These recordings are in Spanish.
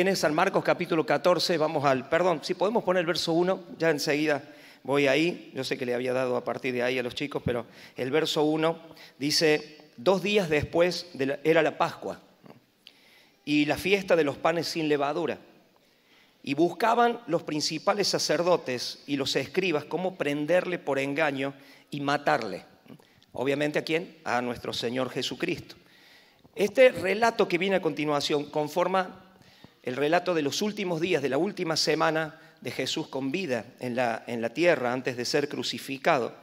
Tiene San Marcos capítulo 14, vamos al, perdón, si podemos poner el verso 1, ya enseguida voy ahí, yo sé que le había dado a partir de ahí a los chicos, pero el verso 1 dice, dos días después era la Pascua y la fiesta de los panes sin levadura. Y buscaban los principales sacerdotes y los escribas cómo prenderle por engaño y matarle. Obviamente a quién? A nuestro Señor Jesucristo. Este relato que viene a continuación conforma el relato de los últimos días, de la última semana de Jesús con vida en la, en la tierra antes de ser crucificado.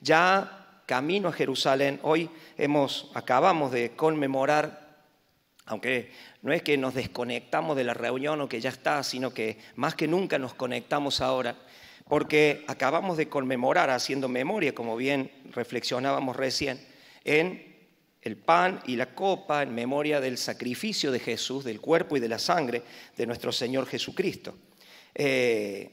Ya camino a Jerusalén, hoy hemos, acabamos de conmemorar, aunque no es que nos desconectamos de la reunión o que ya está, sino que más que nunca nos conectamos ahora, porque acabamos de conmemorar, haciendo memoria, como bien reflexionábamos recién, en el pan y la copa en memoria del sacrificio de Jesús, del cuerpo y de la sangre de nuestro Señor Jesucristo. Eh,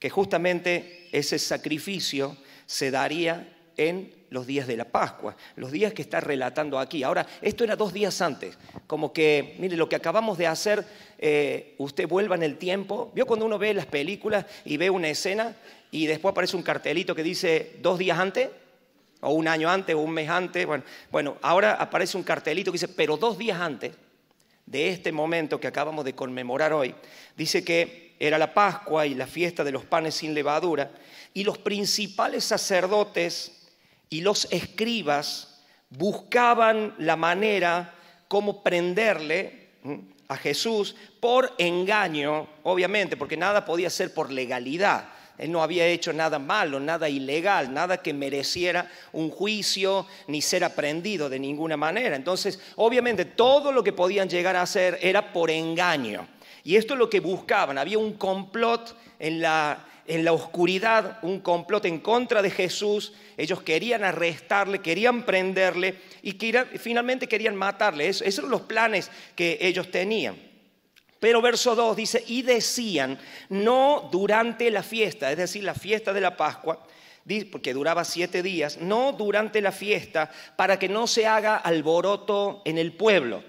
que justamente ese sacrificio se daría en los días de la Pascua, los días que está relatando aquí. Ahora, esto era dos días antes, como que, mire, lo que acabamos de hacer, eh, usted vuelva en el tiempo. ¿Vio cuando uno ve las películas y ve una escena y después aparece un cartelito que dice dos días antes? o un año antes, o un mes antes. Bueno, ahora aparece un cartelito que dice, pero dos días antes de este momento que acabamos de conmemorar hoy, dice que era la Pascua y la fiesta de los panes sin levadura, y los principales sacerdotes y los escribas buscaban la manera como prenderle a Jesús por engaño, obviamente, porque nada podía ser por legalidad él no había hecho nada malo, nada ilegal, nada que mereciera un juicio ni ser aprendido de ninguna manera. Entonces, obviamente, todo lo que podían llegar a hacer era por engaño. Y esto es lo que buscaban. Había un complot en la, en la oscuridad, un complot en contra de Jesús. Ellos querían arrestarle, querían prenderle y finalmente querían matarle. esos eran los planes que ellos tenían. Pero verso 2 dice, y decían, no durante la fiesta, es decir, la fiesta de la Pascua, porque duraba siete días, no durante la fiesta, para que no se haga alboroto en el pueblo.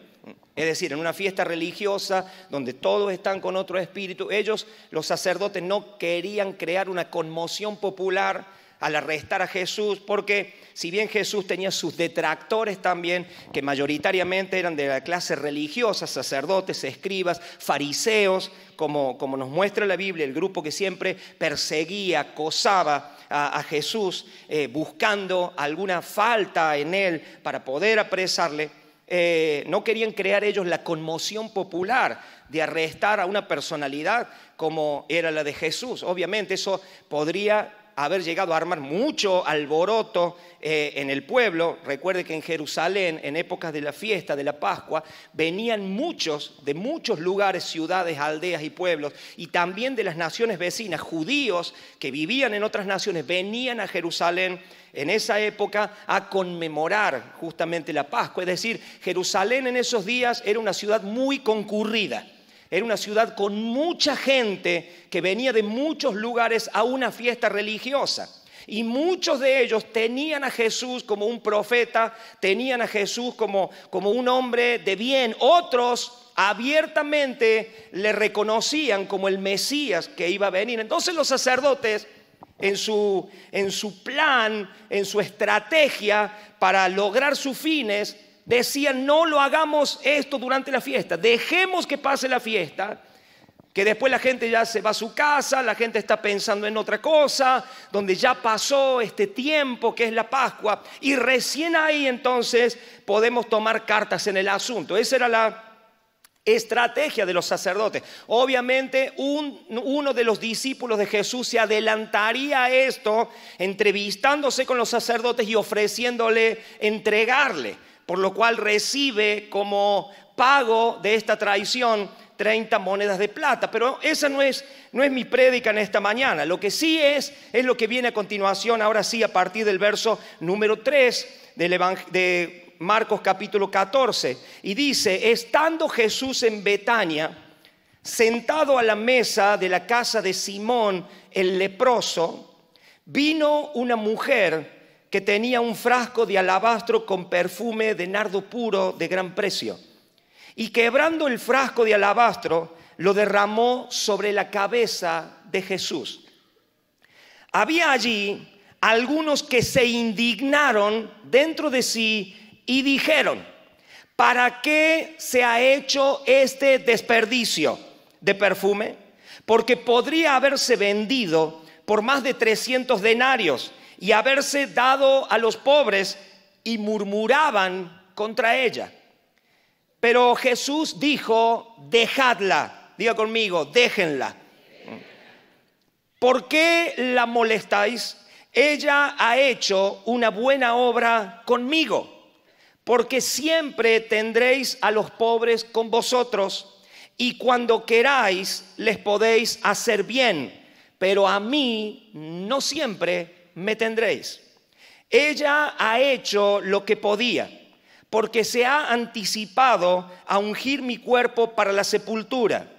Es decir, en una fiesta religiosa donde todos están con otro espíritu, ellos, los sacerdotes, no querían crear una conmoción popular al arrestar a Jesús, porque si bien Jesús tenía sus detractores también, que mayoritariamente eran de la clase religiosa, sacerdotes, escribas, fariseos, como, como nos muestra la Biblia, el grupo que siempre perseguía, acosaba a, Jesús, eh, buscando alguna falta en él para poder apresarle, eh, no querían crear ellos la conmoción popular de arrestar a una personalidad como era la de Jesús. Obviamente eso podría haber llegado a armar mucho alboroto eh, en el pueblo. Recuerde que en Jerusalén, en épocas de la fiesta, de la Pascua, venían muchos, de muchos lugares, ciudades, aldeas y pueblos, y también de las naciones vecinas, judíos que vivían en otras naciones, venían a Jerusalén en esa época a conmemorar justamente la Pascua. Es decir, Jerusalén en esos días era una ciudad muy concurrida era una ciudad con mucha gente que venía de muchos lugares a una fiesta religiosa. Y muchos de ellos tenían a Jesús como un profeta, tenían a Jesús como, como un hombre de bien. Otros abiertamente le reconocían como el Mesías que iba a venir. Entonces los sacerdotes, en su, en su plan, en su estrategia para lograr sus fines, decían, no lo hagamos esto durante la fiesta, dejemos que pase la fiesta, que después la gente ya se va a su casa, la gente está pensando en otra cosa, donde ya pasó este tiempo que es la Pascua, y recién ahí entonces podemos tomar cartas en el asunto. Esa era la estrategia de los sacerdotes. Obviamente uno de los discípulos de Jesús se adelantaría a esto entrevistándose con los sacerdotes y ofreciéndole entregarle por lo cual recibe como pago de esta traición 30 monedas de plata. Pero esa no es, no es mi prédica en esta mañana. Lo que sí es, es lo que viene a continuación, ahora sí, a partir del verso número 3 de Marcos capítulo 14. Y dice, estando Jesús en Betania, sentado a la mesa de la casa de Simón el leproso, vino una mujer que tenía un frasco de alabastro con perfume de nardo puro de gran precio. Y quebrando el frasco de alabastro, lo derramó sobre la cabeza de Jesús. Había allí algunos que se indignaron dentro de sí y dijeron, ¿para qué se ha hecho este desperdicio de perfume? Porque podría haberse vendido por más de 300 denarios y haberse dado a los pobres y murmuraban contra ella. Pero Jesús dijo, dejadla, diga conmigo, déjenla. ¿Por qué la molestáis? Ella ha hecho una buena obra conmigo, porque siempre tendréis a los pobres con vosotros y cuando queráis les podéis hacer bien, pero a mí no siempre me tendréis. Ella ha hecho lo que podía, porque se ha anticipado a ungir mi cuerpo para la sepultura.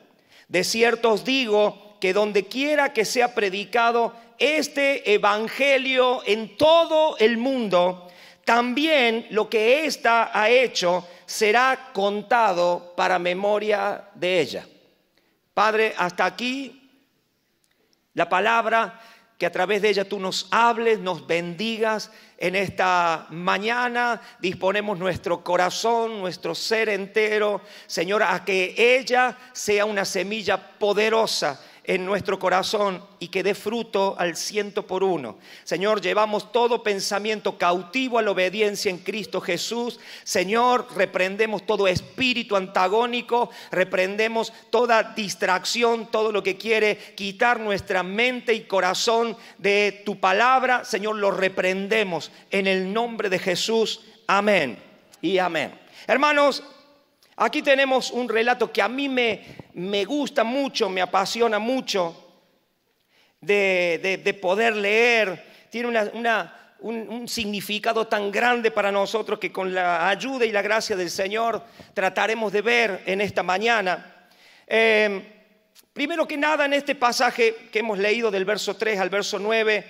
De cierto os digo que donde quiera que sea predicado este evangelio en todo el mundo, también lo que ésta ha hecho será contado para memoria de ella. Padre, hasta aquí la palabra que a través de ella tú nos hables, nos bendigas en esta mañana. Disponemos nuestro corazón, nuestro ser entero, Señora, a que ella sea una semilla poderosa en nuestro corazón y que dé fruto al ciento por uno. Señor, llevamos todo pensamiento cautivo a la obediencia en Cristo Jesús. Señor, reprendemos todo espíritu antagónico, reprendemos toda distracción, todo lo que quiere quitar nuestra mente y corazón de tu palabra. Señor, lo reprendemos en el nombre de Jesús. Amén y amén. Hermanos, Aquí tenemos un relato que a mí me, gusta mucho, me apasiona mucho de, poder leer. Tiene un, significado tan grande para nosotros que con la ayuda y la gracia del Señor trataremos de ver en esta mañana. Em, primero que nada, en este pasaje que hemos leído del verso 3 al verso 9,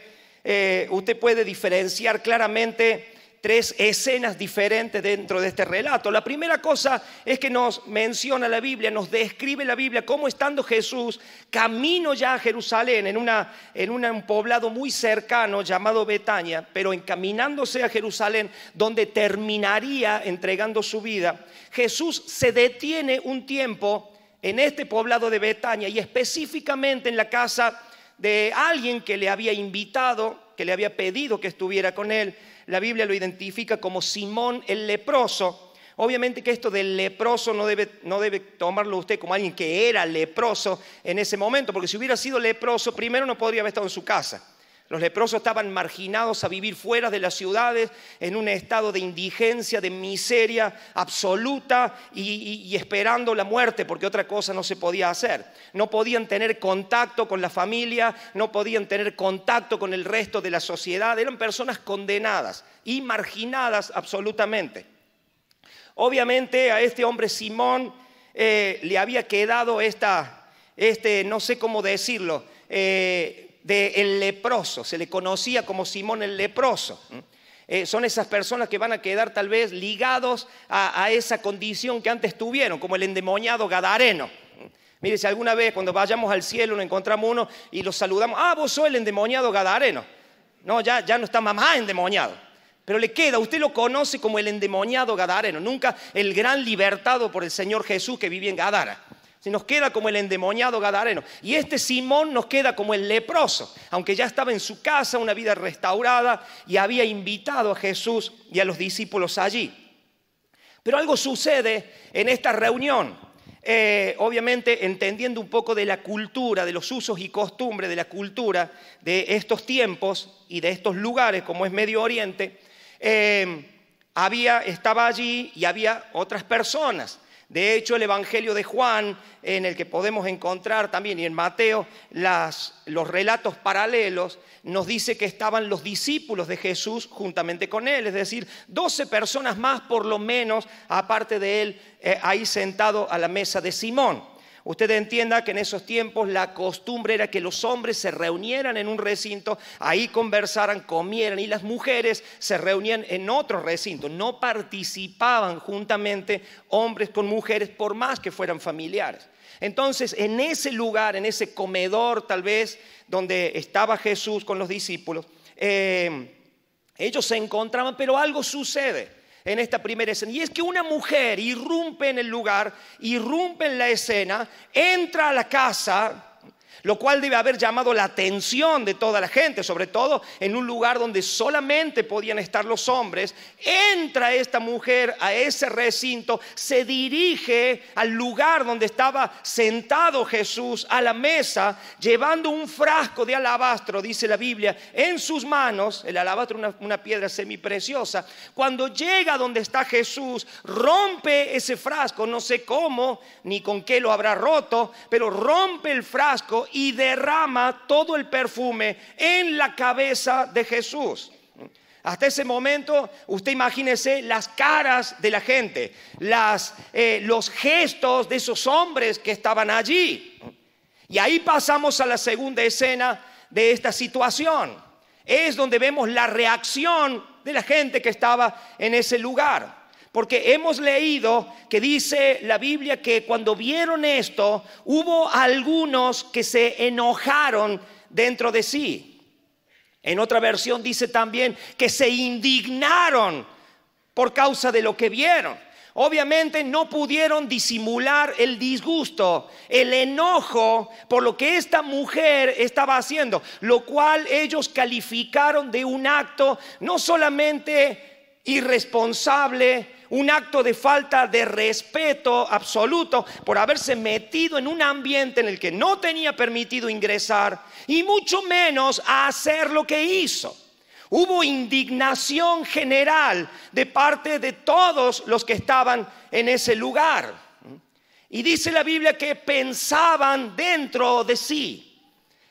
eh, usted puede diferenciar claramente tres escenas diferentes dentro de este relato. La primera cosa es que nos menciona la Biblia, nos describe la Biblia cómo estando Jesús camino ya a Jerusalén, en, una, en un poblado muy cercano llamado Betania, pero encaminándose a Jerusalén, donde terminaría entregando su vida, Jesús se detiene un tiempo en este poblado de Betania y específicamente en la casa de alguien que le había invitado, que le había pedido que estuviera con él la Biblia lo identifica como Simón el leproso. Obviamente que esto del leproso no debe, no debe tomarlo usted como alguien que era leproso en ese momento, porque si hubiera sido leproso, primero no podría haber estado en su casa. Los leprosos estaban marginados a vivir fuera de las ciudades, en un estado de indigencia, de miseria absoluta y, esperando la muerte, porque otra cosa no se podía hacer. No podían tener contacto con la familia, no podían tener contacto con el resto de la sociedad. Eran personas condenadas y marginadas absolutamente. Obviamente a este hombre Simón eh, le había quedado esta, este, no sé cómo decirlo, eh, del leproso, se le conocía como Simón el leproso. Eh, son esas personas que van a quedar tal vez ligados a, esa condición que antes tuvieron, como el endemoniado gadareno. Mire, si alguna vez cuando vayamos al cielo nos encontramos uno y lo saludamos, ah, vos sos el endemoniado gadareno. No, ya, ya no está mamá endemoniado. Pero le queda, usted lo conoce como el endemoniado gadareno, nunca el gran libertado por el Señor Jesús que vive en Gadara. Se nos queda como el endemoniado gadareno. Y este Simón nos queda como el leproso, aunque ya estaba en su casa, una vida restaurada, y había invitado a Jesús y a los discípulos allí. Pero algo sucede en esta reunión. Eh, obviamente entendiendo un poco de la cultura, de los usos y costumbres de la cultura de estos tiempos y de estos lugares como es Medio Oriente, eh, había, estaba allí y había otras personas de hecho, el Evangelio de Juan, en el que podemos encontrar también, y en Mateo, los relatos paralelos, nos dice que estaban los discípulos de Jesús juntamente con él, es decir, 12 personas más por lo menos, aparte de él, eh, ahí sentado a la mesa de Simón. Usted entienda que en esos tiempos la costumbre era que los hombres se reunieran en un recinto, ahí conversaran, comieran y las mujeres se reunían en otro recinto. No participaban juntamente hombres con mujeres por más que fueran familiares. Entonces, en ese lugar, en ese comedor tal vez, donde estaba Jesús con los discípulos, eh, ellos se encontraban, pero algo sucede en esta primera escena. Y es que una mujer irrumpe en el lugar, irrumpe en la escena, entra a la casa lo cual debe haber llamado la atención de toda la gente, sobre todo en un lugar donde solamente podían estar los hombres. Entra esta mujer a ese recinto, se dirige al lugar donde estaba sentado Jesús a la mesa, llevando un frasco de alabastro, dice la Biblia, en sus manos, el alabastro una, una piedra semipreciosa. Cuando llega donde está Jesús, rompe ese frasco, no sé cómo ni con qué lo habrá roto, pero rompe el frasco y derrama todo el perfume en la cabeza de Jesús. Hasta ese momento, usted imagínese las caras de la gente, las, eh, los gestos de esos hombres que estaban allí. Y ahí pasamos a la segunda escena de esta situación. Es donde vemos la reacción de la gente que estaba en ese lugar. Porque hemos leído que dice la Biblia que cuando vieron esto, hubo algunos que se enojaron dentro de sí. En otra versión dice también que se indignaron por causa de lo que vieron. Obviamente no pudieron disimular el disgusto, el enojo por lo que esta mujer estaba haciendo, lo cual ellos calificaron de un acto no solamente irresponsable, un acto de falta de respeto absoluto por haberse metido en un ambiente en el que no tenía permitido ingresar y mucho menos a hacer lo que hizo. Hubo indignación general de parte de todos los que estaban en ese lugar. Y dice la Biblia que pensaban dentro de sí.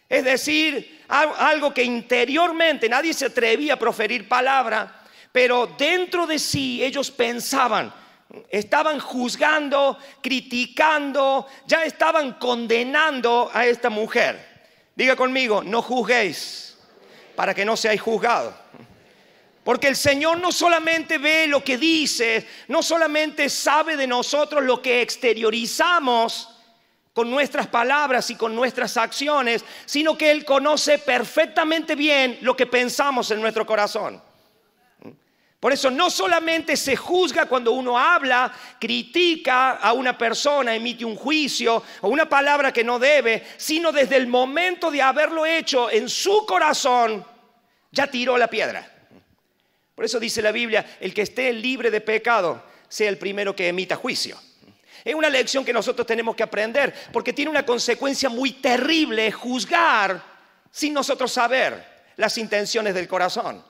Es decir, algo que interiormente nadie se atrevía a proferir palabra, pero dentro de sí ellos pensaban, estaban juzgando, criticando, ya estaban condenando a esta mujer. Diga conmigo, no juzguéis para que no seáis juzgados. Porque el Señor no solamente ve lo que dice, no solamente sabe de nosotros lo que exteriorizamos con nuestras palabras y con nuestras acciones, sino que Él conoce perfectamente bien lo que pensamos en nuestro corazón. Por eso no solamente se juzga cuando uno habla, critica a una persona, emite un juicio o una palabra que no debe, sino desde el momento de haberlo hecho en su corazón, ya tiró la piedra. Por eso dice la Biblia, el que esté libre de pecado, sea el primero que emita juicio. Es una lección que nosotros tenemos que aprender, porque tiene una consecuencia muy terrible juzgar sin nosotros saber las intenciones del corazón.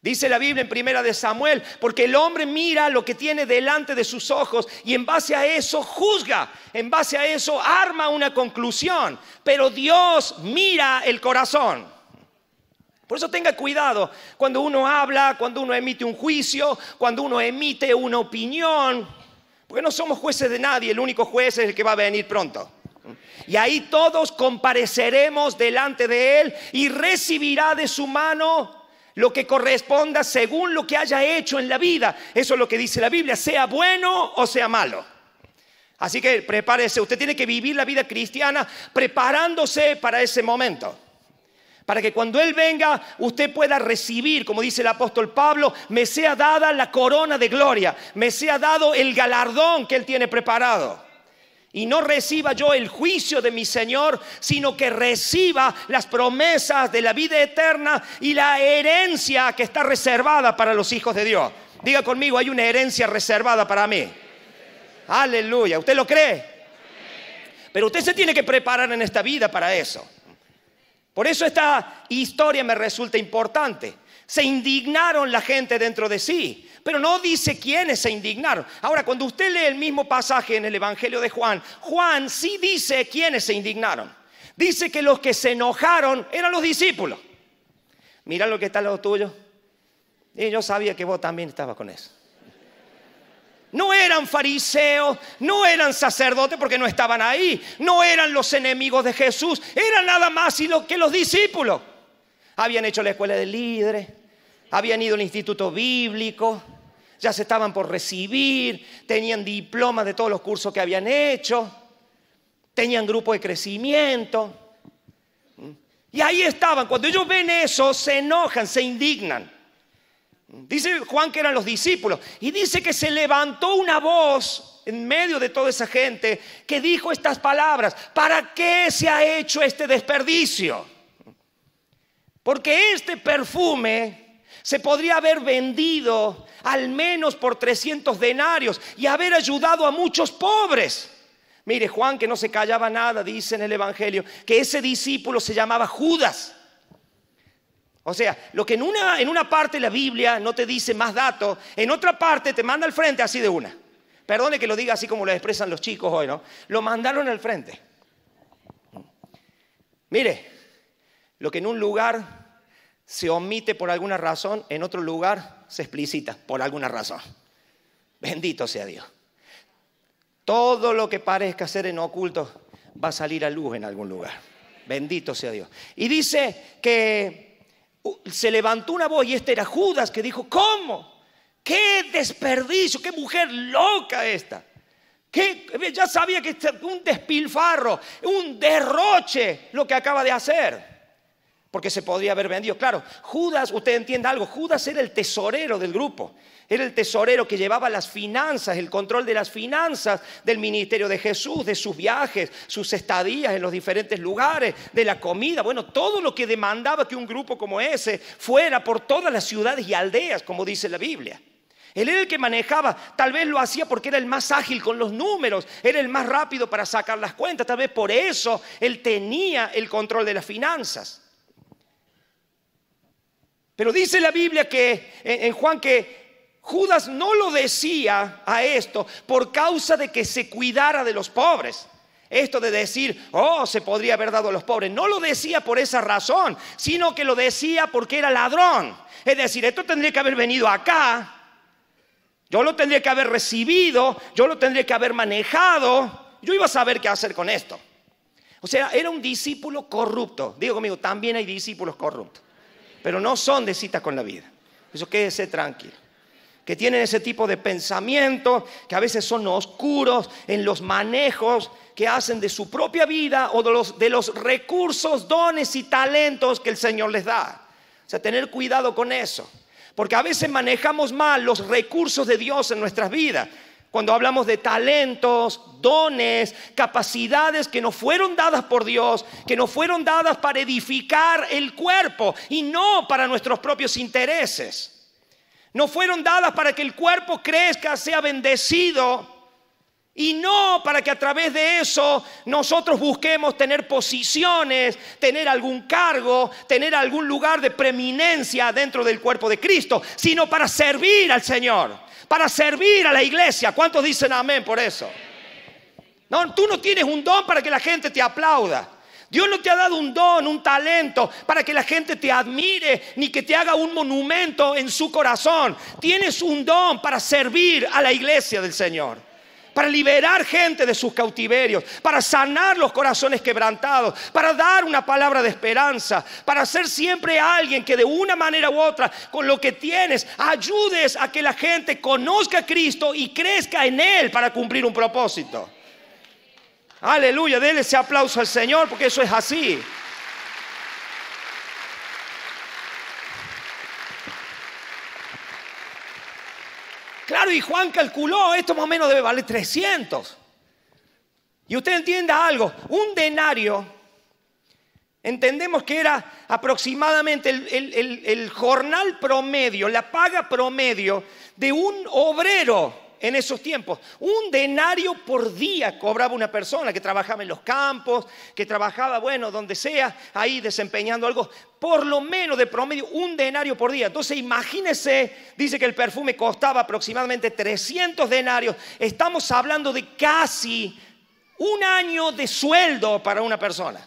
Dice la Biblia en primera de Samuel, porque el hombre mira lo que tiene delante de sus ojos y en base a eso juzga, en base a eso arma una conclusión, pero Dios mira el corazón. Por eso tenga cuidado cuando uno habla, cuando uno emite un juicio, cuando uno emite una opinión, porque no somos jueces de nadie, el único juez es el que va a venir pronto. Y ahí todos compareceremos delante de Él y recibirá de su mano lo que corresponda según lo que haya hecho en la vida. Eso es lo que dice la Biblia, sea bueno o sea malo. Así que prepárese, usted tiene que vivir la vida cristiana preparándose para ese momento. Para que cuando Él venga, usted pueda recibir, como dice el apóstol Pablo, me sea dada la corona de gloria, me sea dado el galardón que Él tiene preparado y no reciba yo el juicio de mi Señor, sino que reciba las promesas de la vida eterna y la herencia que está reservada para los hijos de Dios. Diga conmigo, hay una herencia reservada para mí. Aleluya, ¿usted lo cree? Pero usted se tiene que preparar en esta vida para eso. Por eso esta historia me resulta importante. Se indignaron la gente dentro de sí, pero no dice quiénes se indignaron. Ahora, cuando usted lee el mismo pasaje en el Evangelio de Juan, Juan sí dice quiénes se indignaron. Dice que los que se enojaron eran los discípulos. Mira lo que está al lado tuyo. Y yo sabía que vos también estabas con eso. No eran fariseos, no eran sacerdotes porque no estaban ahí, no eran los enemigos de Jesús, eran nada más y que los discípulos. Habían hecho la escuela de líderes, habían ido al instituto bíblico, ya se estaban por recibir, tenían diplomas de todos los cursos que habían hecho, tenían grupo de crecimiento. Y ahí estaban. Cuando ellos ven eso, se enojan, se indignan. Dice Juan que eran los discípulos. Y dice que se levantó una voz en medio de toda esa gente que dijo estas palabras. ¿Para qué se ha hecho este desperdicio? Porque este perfume se podría haber vendido al menos por 300 denarios y haber ayudado a muchos pobres. Mire, Juan, que no se callaba nada, dice en el Evangelio, que ese discípulo se llamaba Judas. O sea, lo que en una, en una parte de la Biblia no te dice más datos, en otra parte te manda al frente así de una. Perdone que lo diga así como lo expresan los chicos hoy, ¿no? Lo mandaron al frente. Mire, lo que en un lugar se omite por alguna razón, en otro lugar se explicita por alguna razón. Bendito sea Dios. Todo lo que parezca ser en oculto va a salir a luz en algún lugar. Bendito sea Dios. Y dice que uh, se levantó una voz y este era Judas que dijo, ¿cómo? ¡Qué desperdicio! ¡Qué mujer loca esta! Ya sabía que este, un despilfarro, un derroche lo que acaba de hacer porque se podría haber vendido. Claro, Judas, usted entiende algo, Judas era el tesorero del grupo, era el tesorero que llevaba las finanzas, el control de las finanzas del ministerio de Jesús, de sus viajes, sus estadías en los diferentes lugares, de la comida, bueno, todo lo que demandaba que un grupo como ese fuera por todas las ciudades y aldeas, como dice la Biblia. Él era el que manejaba, tal vez lo hacía porque era el más ágil con los números, era el más rápido para sacar las cuentas, tal vez por eso él tenía el control de las finanzas. Pero dice la Biblia que en Juan que Judas no lo decía a esto por causa de que se cuidara de los pobres. Esto de decir, oh, se podría haber dado a los pobres, no lo decía por esa razón, sino que lo decía porque era ladrón. Es decir, esto tendría que haber venido acá, yo lo tendría que haber recibido, yo lo tendría que haber manejado, yo iba a saber qué hacer con esto. O sea, era un discípulo corrupto. Digo conmigo, también hay discípulos corruptos pero no son de cita con la vida. Eso quédese tranquilo. Que tienen ese tipo de pensamiento... que a veces son oscuros en los manejos que hacen de su propia vida o de los recursos, dones y talentos que el Señor les da. O sea, tener cuidado con eso. Porque a veces manejamos mal los recursos de Dios en nuestras vidas. Cuando hablamos de talentos, dones, capacidades que nos fueron dadas por Dios, que nos fueron dadas para edificar el cuerpo y no para nuestros propios intereses. No fueron dadas para que el cuerpo crezca, sea bendecido y no para que a través de eso nosotros busquemos tener posiciones, tener algún cargo, tener algún lugar de preeminencia dentro del cuerpo de Cristo, sino para servir al Señor para servir a la iglesia. ¿Cuántos dicen amén por eso? No, tú no tienes un don para que la gente te aplauda. Dios no te ha dado un don, un talento para que la gente te admire ni que te haga un monumento en su corazón. Tienes un don para servir a la iglesia del Señor para liberar gente de sus cautiverios, para sanar los corazones quebrantados, para dar una palabra de esperanza, para ser siempre alguien que de una manera u otra, con lo que tienes, ayudes a que la gente conozca a Cristo y crezca en Él para cumplir un propósito. Aleluya, déle ese aplauso al Señor porque eso es así. Claro, y Juan calculó, esto más o menos debe valer 300. Y usted entienda algo, un denario, entendemos que era aproximadamente el, el jornal promedio, la paga promedio de un obrero en esos tiempos. Un denario por día cobraba una persona que trabajaba en los campos, que trabajaba, bueno, donde sea, ahí desempeñando algo, por lo menos de promedio un denario por día. Entonces imagínense, dice que el perfume costaba aproximadamente 300 denarios. Estamos hablando de casi un año de sueldo para una persona.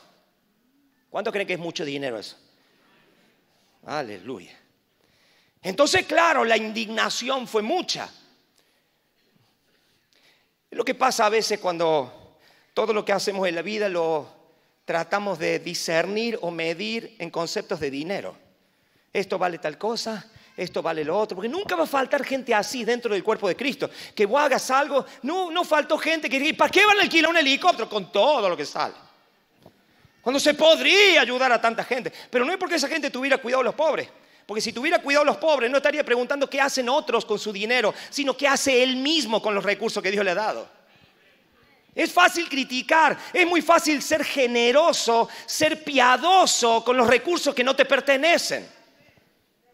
¿Cuánto creen que es mucho dinero eso? Aleluya. Entonces, claro, la indignación fue mucha. Lo que pasa a veces cuando todo lo que hacemos en la vida lo tratamos de discernir o medir en conceptos de dinero. Esto vale tal cosa, esto vale lo otro, porque nunca va a faltar gente así dentro del cuerpo de Cristo. Que vos hagas algo, no, no faltó gente que diga, ¿para qué van a alquilar un helicóptero con todo lo que sale? Cuando se podría ayudar a tanta gente, pero no es porque esa gente tuviera cuidado a los pobres. Porque si tuviera cuidado a los pobres, no estaría preguntando qué hacen otros con su dinero, sino qué hace él mismo con los recursos que Dios le ha dado. Es fácil criticar, es muy fácil ser generoso, ser piadoso con los recursos que no te pertenecen.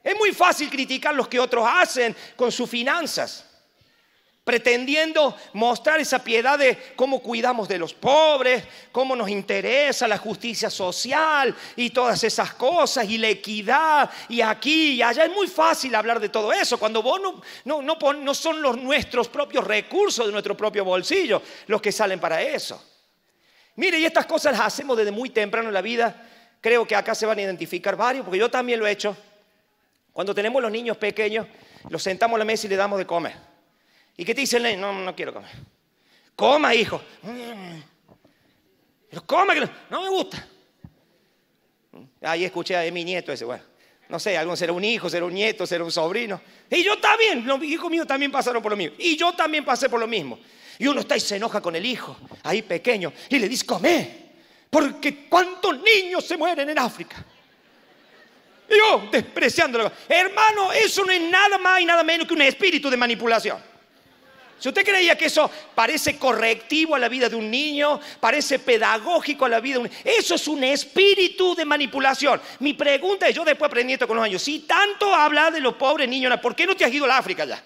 Es muy fácil criticar los que otros hacen con sus finanzas pretendiendo mostrar esa piedad de cómo cuidamos de los pobres, cómo nos interesa la justicia social y todas esas cosas, y la equidad, y aquí y allá. Es muy fácil hablar de todo eso cuando vos no, son los nuestros propios recursos de nuestro propio bolsillo los que salen para eso. Mire, y estas cosas las hacemos desde muy temprano en la vida. Creo que acá se van a identificar varios, porque yo también lo he hecho. Cuando tenemos los niños pequeños, los sentamos a la mesa y le damos de comer. ¿Y qué te dicen, No, no quiero comer. Coma, hijo. Pero coma, no, me gusta. Ahí escuché a mi nieto ese, bueno. No sé, algún será un hijo, será un nieto, será un sobrino. Y yo también, los hijos míos también pasaron por lo mismo. Y yo también pasé por lo mismo. Y uno está y se enoja con el hijo, ahí pequeño, y le dice, come, porque cuántos niños se mueren en África. Y yo despreciándolo. Hermano, eso no es nada más y nada menos que un espíritu de manipulación. Si usted creía que eso parece correctivo a la vida de un niño, parece pedagógico a la vida de un eso es un espíritu de manipulación. Mi pregunta es, yo después aprendí esto con los años, si tanto habla de los pobres niños, ¿por qué no te has ido a la África ya?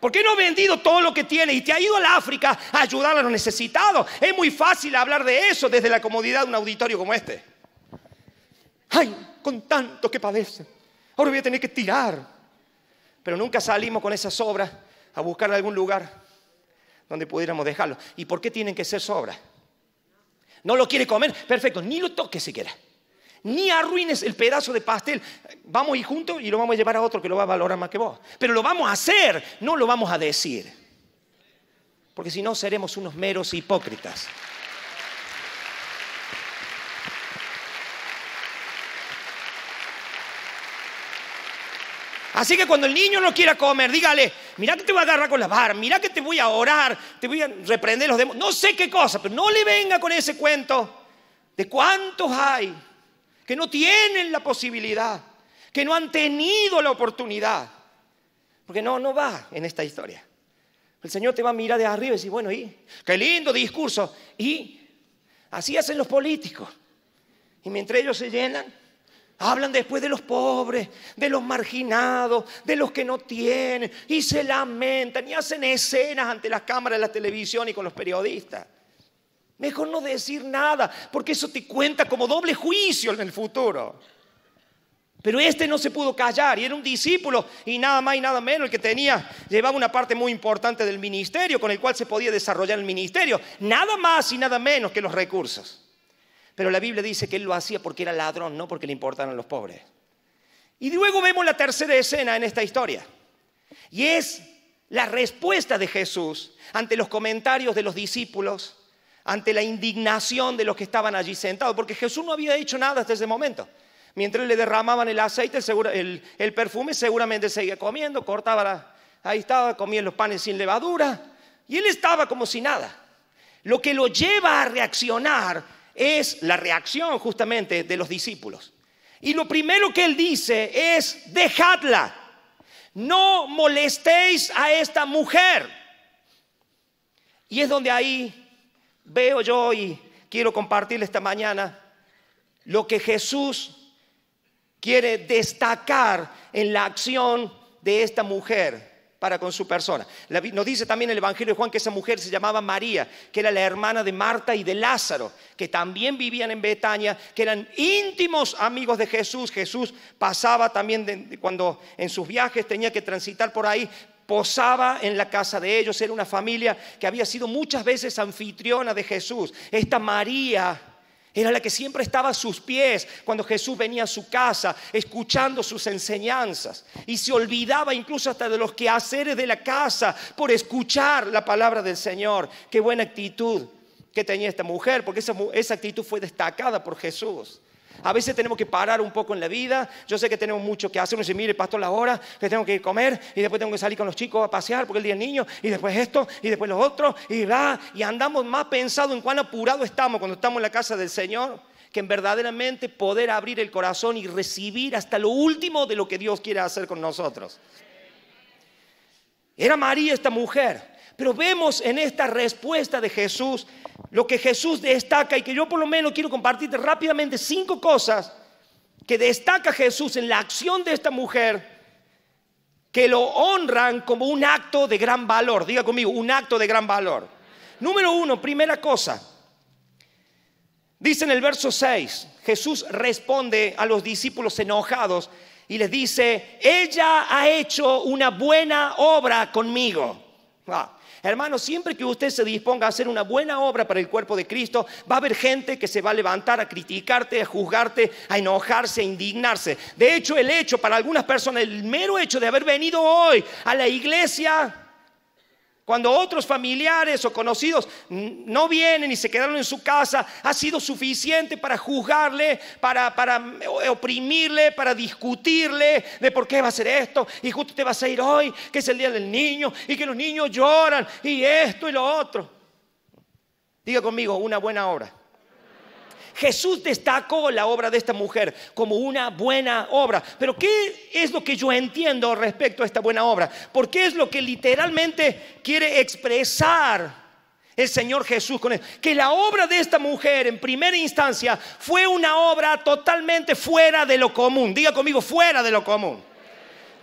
¿Por qué no has vendido todo lo que tienes y te has ido a la África a ayudar a los necesitados? Es muy fácil hablar de eso desde la comodidad de un auditorio como este. Ay, con tanto que padece, ahora voy a tener que tirar. Pero nunca salimos con esas sobra a buscar algún lugar donde pudiéramos dejarlo. ¿Y por qué tienen que ser sobras? No lo quiere comer, perfecto, ni lo toques siquiera. Ni arruines el pedazo de pastel. Vamos a ir juntos y lo vamos a llevar a otro que lo va a valorar más que vos. Pero lo vamos a hacer, no lo vamos a decir. Porque si no, seremos unos meros hipócritas. Así que cuando el niño no quiera comer, dígale, mira que te voy a agarrar con la vara, mira que te voy a orar, te voy a reprender los demonios, no sé qué cosa, pero no le venga con ese cuento de cuántos hay que no tienen la posibilidad, que no han tenido la oportunidad. Porque no, no va en esta historia. El Señor te va a mirar de arriba y decir, bueno, y qué lindo discurso. Y así hacen los políticos. Y mientras ellos se llenan, Hablan después de los pobres, de los marginados, de los que no tienen, y se lamentan y hacen escenas ante las cámaras de la televisión y con los periodistas. Mejor no decir nada, porque eso te cuenta como doble juicio en el futuro. Pero este no se pudo callar y era un discípulo y nada más y nada menos el que tenía, llevaba una parte muy importante del ministerio con el cual se podía desarrollar el ministerio, nada más y nada menos que los recursos. Pero la Biblia dice que él lo hacía porque era ladrón, no porque le importaran los pobres. Y luego vemos la tercera escena en esta historia. Y es la respuesta de Jesús ante los comentarios de los discípulos, ante la indignación de los que estaban allí sentados, porque Jesús no había hecho nada hasta ese momento. Mientras le derramaban el aceite, el, perfume, seguramente seguía comiendo, cortaba, ahí estaba, comía los panes sin levadura, y él estaba como si nada. Lo que lo lleva a reaccionar es la reacción justamente de los discípulos. Y lo primero que él dice es, dejadla, no molestéis a esta mujer. Y es donde ahí veo yo y quiero compartir esta mañana lo que Jesús quiere destacar en la acción de esta mujer para con su persona. Nos dice también el Evangelio de Juan que esa mujer se llamaba María, que era la hermana de Marta y de Lázaro, que también vivían en Betania, que eran íntimos amigos de Jesús. Jesús pasaba también cuando en sus viajes tenía que transitar por ahí, posaba en la casa de ellos, era una familia que había sido muchas veces anfitriona de Jesús. Esta María era la que siempre estaba a sus pies cuando Jesús venía a su casa, escuchando sus enseñanzas. Y se olvidaba incluso hasta de los quehaceres de la casa por escuchar la palabra del Señor. Qué buena actitud que tenía esta mujer, porque esa, esa actitud fue destacada por Jesús. A veces tenemos que parar un poco en la vida. Yo sé que tenemos mucho que hacer. Uno dice, mire, pastor, la hora, que tengo que ir a comer y después tengo que salir con los chicos a pasear porque el día es niño y después esto y después los otros y va. Y andamos más pensados en cuán apurado estamos cuando estamos en la casa del Señor que en verdaderamente poder abrir el corazón y recibir hasta lo último de lo que Dios quiere hacer con nosotros. Era María esta mujer pero vemos en esta respuesta de Jesús lo que Jesús destaca y que yo por lo menos quiero compartirte rápidamente cinco cosas que destaca Jesús en la acción de esta mujer que lo honran como un acto de gran valor. Diga conmigo, un acto de gran valor. Número uno, primera cosa. Dice en el verso 6, Jesús responde a los discípulos enojados y les dice, ella ha hecho una buena obra conmigo. Ah, Hermano, siempre que usted se disponga a hacer una buena obra para el cuerpo de Cristo, va a haber gente que se va a levantar a criticarte, a juzgarte, a enojarse, a indignarse. De hecho, el hecho, para algunas personas, el mero hecho de haber venido hoy a la iglesia, cuando otros familiares o conocidos no vienen y se quedaron en su casa, ha sido suficiente para juzgarle, para, para oprimirle, para discutirle de por qué va a ser esto y justo te vas a ir hoy, que es el día del niño y que los niños lloran y esto y lo otro. Diga conmigo, una buena hora. Jesús destacó la obra de esta mujer como una buena obra. Pero ¿qué es lo que yo entiendo respecto a esta buena obra? Porque es lo que literalmente quiere expresar el Señor Jesús con él. Que la obra de esta mujer en primera instancia fue una obra totalmente fuera de lo común. Diga conmigo, fuera de lo común.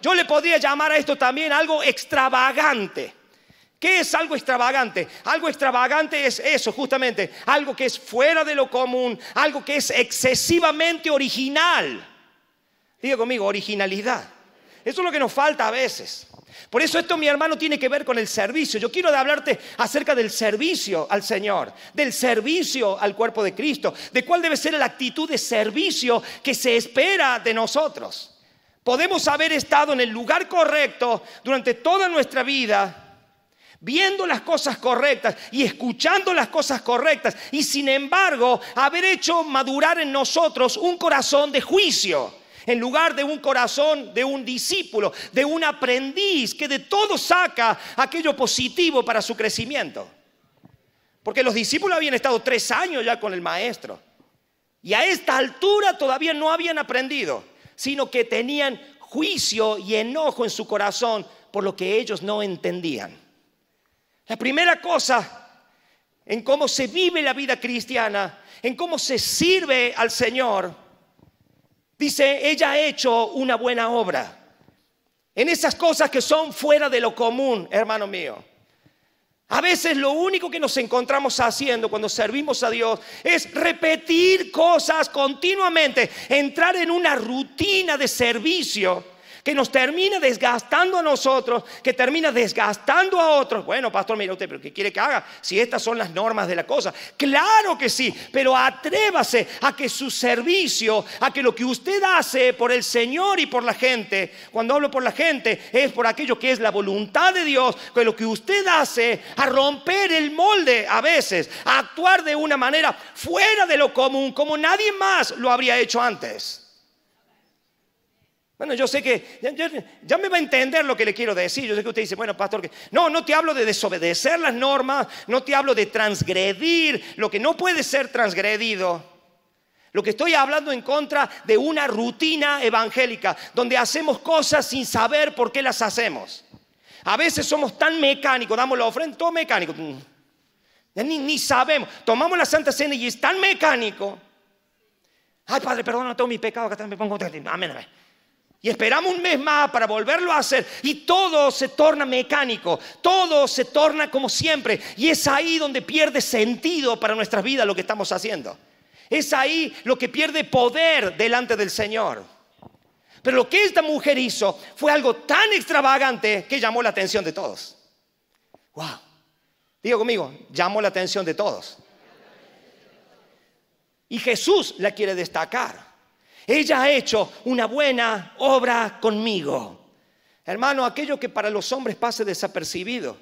Yo le podría llamar a esto también algo extravagante. ¿Qué es algo extravagante? Algo extravagante es eso, justamente, algo que es fuera de lo común, algo que es excesivamente original. Diga conmigo, originalidad. Eso es lo que nos falta a veces. Por eso esto, mi hermano, tiene que ver con el servicio. Yo quiero hablarte acerca del servicio al Señor, del servicio al cuerpo de Cristo, de cuál debe ser la actitud de servicio que se espera de nosotros. Podemos haber estado en el lugar correcto durante toda nuestra vida viendo las cosas correctas y escuchando las cosas correctas y sin embargo haber hecho madurar en nosotros un corazón de juicio en lugar de un corazón de un discípulo, de un aprendiz que de todo saca aquello positivo para su crecimiento. Porque los discípulos habían estado tres años ya con el maestro y a esta altura todavía no habían aprendido, sino que tenían juicio y enojo en su corazón por lo que ellos no entendían. La primera cosa en cómo se vive la vida cristiana, en cómo se sirve al Señor, dice, ella ha hecho una buena obra. En esas cosas que son fuera de lo común, hermano mío. A veces lo único que nos encontramos haciendo cuando servimos a Dios es repetir cosas continuamente, entrar en una rutina de servicio que nos termina desgastando a nosotros, que termina desgastando a otros. Bueno, pastor, mira usted, pero ¿qué quiere que haga? Si estas son las normas de la cosa. Claro que sí, pero atrévase a que su servicio, a que lo que usted hace por el Señor y por la gente, cuando hablo por la gente, es por aquello que es la voluntad de Dios, que lo que usted hace, a romper el molde a veces, a actuar de una manera fuera de lo común, como nadie más lo habría hecho antes. Bueno, yo sé que ya, me va a entender lo que le quiero decir. Yo sé que usted dice, bueno, pastor, que... no, no te hablo de desobedecer las normas, no te hablo de transgredir lo que no puede ser transgredido. Lo que estoy hablando en contra de una rutina evangélica, donde hacemos cosas sin saber por qué las hacemos. A veces somos tan mecánicos, damos la ofrenda, todo mecánico. Mm. Ni, sabemos. Tomamos la Santa Cena y es tan mecánico. Ay, Padre, perdona todo mi pecado, acá me pongo. Amén, amén. Y esperamos un mes más para volverlo a hacer. Y todo se torna mecánico, todo se torna como siempre. Y es ahí donde pierde sentido para nuestras vidas lo que estamos haciendo. Es ahí lo que pierde poder delante del Señor. Pero lo que esta mujer hizo fue algo tan extravagante que llamó la atención de todos. ¡Wow! Digo conmigo, llamó la atención de todos. Y Jesús la quiere destacar ella ha hecho una buena obra conmigo. Hermano, aquello que para los hombres pase desapercibido,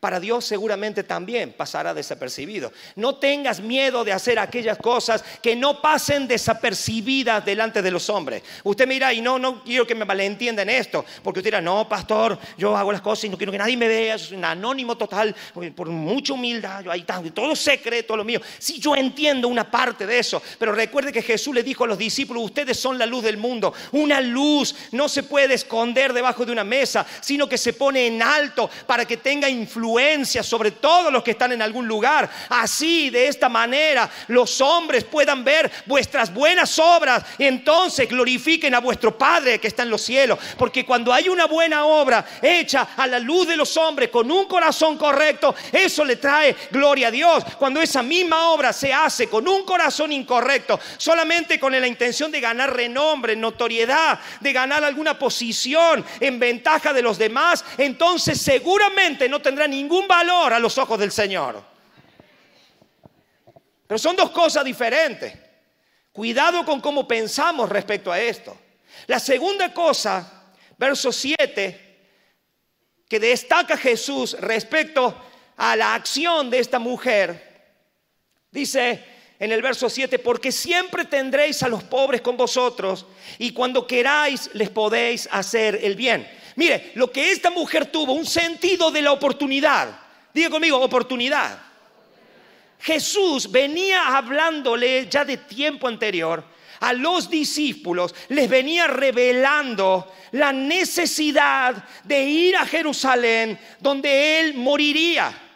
para Dios seguramente también pasará desapercibido. No tengas miedo de hacer aquellas cosas que no pasen desapercibidas delante de los hombres. Usted mira, y no, no quiero que me malentiendan esto, porque usted dirá, no, pastor, yo hago las cosas y no quiero que nadie me vea, es un anónimo total, por mucha humildad, yo ahí todo secreto lo mío. si yo entiendo una parte de eso, pero recuerde que Jesús le dijo a los discípulos, ustedes son la luz del mundo, una luz no se puede esconder debajo de una mesa, sino que se pone en alto para que tenga influencia sobre todos los que están en algún lugar. Así, de esta manera, los hombres puedan ver vuestras buenas obras entonces glorifiquen a vuestro Padre que está en los cielos. Porque cuando hay una buena obra hecha a la luz de los hombres con un corazón correcto, eso le trae gloria a Dios. Cuando esa misma obra se hace con un corazón incorrecto, solamente con la intención de ganar renombre, notoriedad, de ganar alguna posición en ventaja de los demás, entonces seguramente no tendrá ni ningún valor a los ojos del Señor. Pero son dos cosas diferentes. Cuidado con cómo pensamos respecto a esto. La segunda cosa, verso 7, que destaca Jesús respecto a la acción de esta mujer, dice en el verso 7, porque siempre tendréis a los pobres con vosotros y cuando queráis les podéis hacer el bien. Mire, lo que esta mujer tuvo, un sentido de la oportunidad. Diga conmigo, oportunidad. Jesús venía hablándole ya de tiempo anterior a los discípulos, les venía revelando la necesidad de ir a Jerusalén donde él moriría.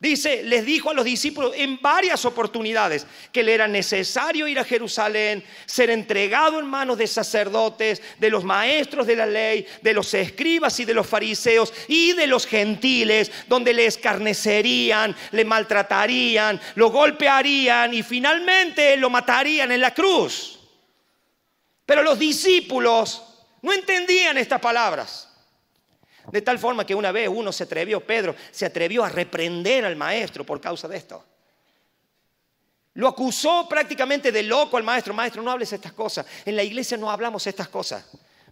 Dice, les dijo a los discípulos en varias oportunidades que le era necesario ir a Jerusalén, ser entregado en manos de sacerdotes, de los maestros de la ley, de los escribas y de los fariseos y de los gentiles, donde le escarnecerían, le maltratarían, lo golpearían y finalmente lo matarían en la cruz. Pero los discípulos no entendían estas palabras. De tal forma que una vez uno se atrevió, Pedro, se atrevió a reprender al maestro por causa de esto. Lo acusó prácticamente de loco al maestro. Maestro, no hables estas cosas. En la iglesia no hablamos estas cosas.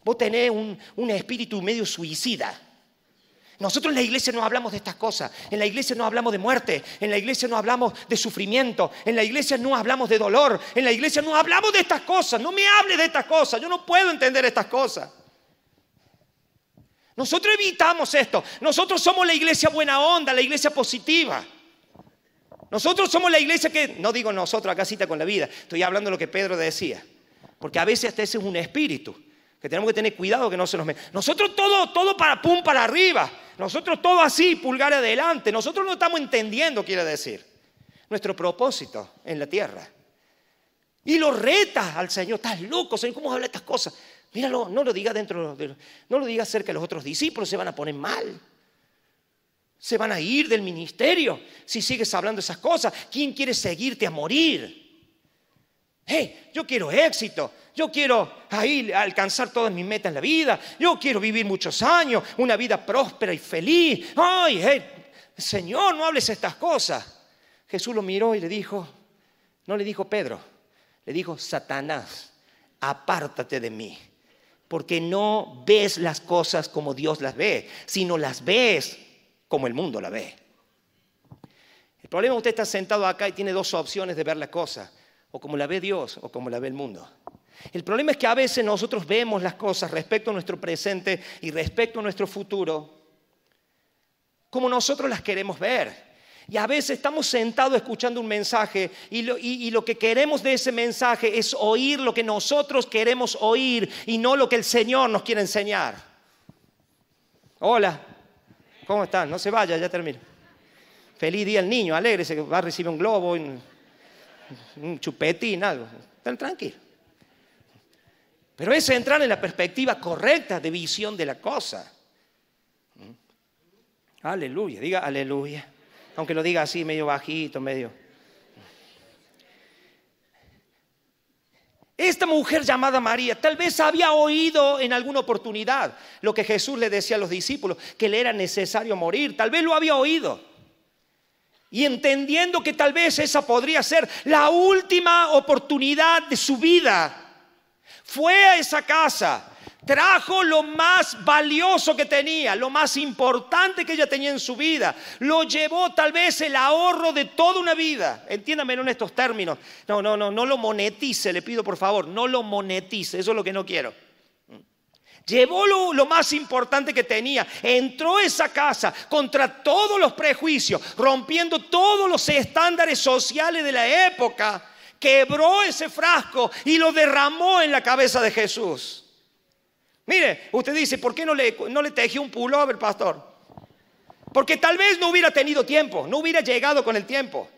Vos tenés un, un espíritu medio suicida. Nosotros en la iglesia no hablamos de estas cosas. En la iglesia no hablamos de muerte. En la iglesia no hablamos de sufrimiento. En la iglesia no hablamos de dolor. En la iglesia no hablamos de estas cosas. No me hables de estas cosas. Yo no puedo entender estas cosas. Nosotros evitamos esto. Nosotros somos la iglesia buena onda, la iglesia positiva. Nosotros somos la iglesia que, no digo nosotros, acá cita con la vida, estoy hablando de lo que Pedro decía. Porque a veces este es un espíritu, que tenemos que tener cuidado que no se nos... Meta. Nosotros todo, todo para pum, para arriba. Nosotros todo así, pulgar adelante. Nosotros no estamos entendiendo, quiere decir, nuestro propósito en la tierra. Y lo retas al Señor, estás loco, Señor, ¿cómo habla estas cosas? Míralo, no lo diga dentro de, no lo diga cerca de los otros discípulos, se van a poner mal. Se van a ir del ministerio si sigues hablando esas cosas. ¿Quién quiere seguirte a morir? Hey, yo quiero éxito, yo quiero ahí alcanzar todas mis metas en la vida, yo quiero vivir muchos años, una vida próspera y feliz. Ay, hey, Señor, no hables estas cosas. Jesús lo miró y le dijo, no le dijo Pedro, le dijo, Satanás, apártate de mí porque no ves las cosas como Dios las ve, sino las ves como el mundo la ve. El problema es que usted está sentado acá y tiene dos opciones de ver la cosa, o como la ve Dios o como la ve el mundo. El problema es que a veces nosotros vemos las cosas respecto a nuestro presente y respecto a nuestro futuro como nosotros las queremos ver. Y a veces estamos sentados escuchando un mensaje y lo, que queremos de ese mensaje es oír lo que nosotros queremos oír y no lo que el Señor nos quiere enseñar. Hola, ¿cómo están? No se vaya, ya termino. Feliz día el niño, alegrese que va a recibir un globo, un, un chupetín, algo. Están tranquilos. Pero es entrar en la perspectiva correcta de visión de la cosa. ¿Mm? Aleluya, diga aleluya aunque lo diga así, medio bajito, medio. Esta mujer llamada María tal vez había oído en alguna oportunidad lo que Jesús le decía a los discípulos, que le era necesario morir, tal vez lo había oído. Y entendiendo que tal vez esa podría ser la última oportunidad de su vida, fue a esa casa, trajo lo más valioso que tenía, lo más importante que ella tenía en su vida, lo llevó tal vez el ahorro de toda una vida. Entiéndame en estos términos. No, no, no, no lo monetice, le pido por favor, no lo monetice, eso es lo que no quiero. Llevó lo, lo, más importante que tenía, entró a esa casa contra todos los prejuicios, rompiendo todos los estándares sociales de la época quebró ese frasco y lo derramó en la cabeza de Jesús. Mire, usted dice, ¿por qué no le, no le tejió un pullover, pastor? Porque tal vez no hubiera tenido tiempo, no hubiera llegado con el tiempo.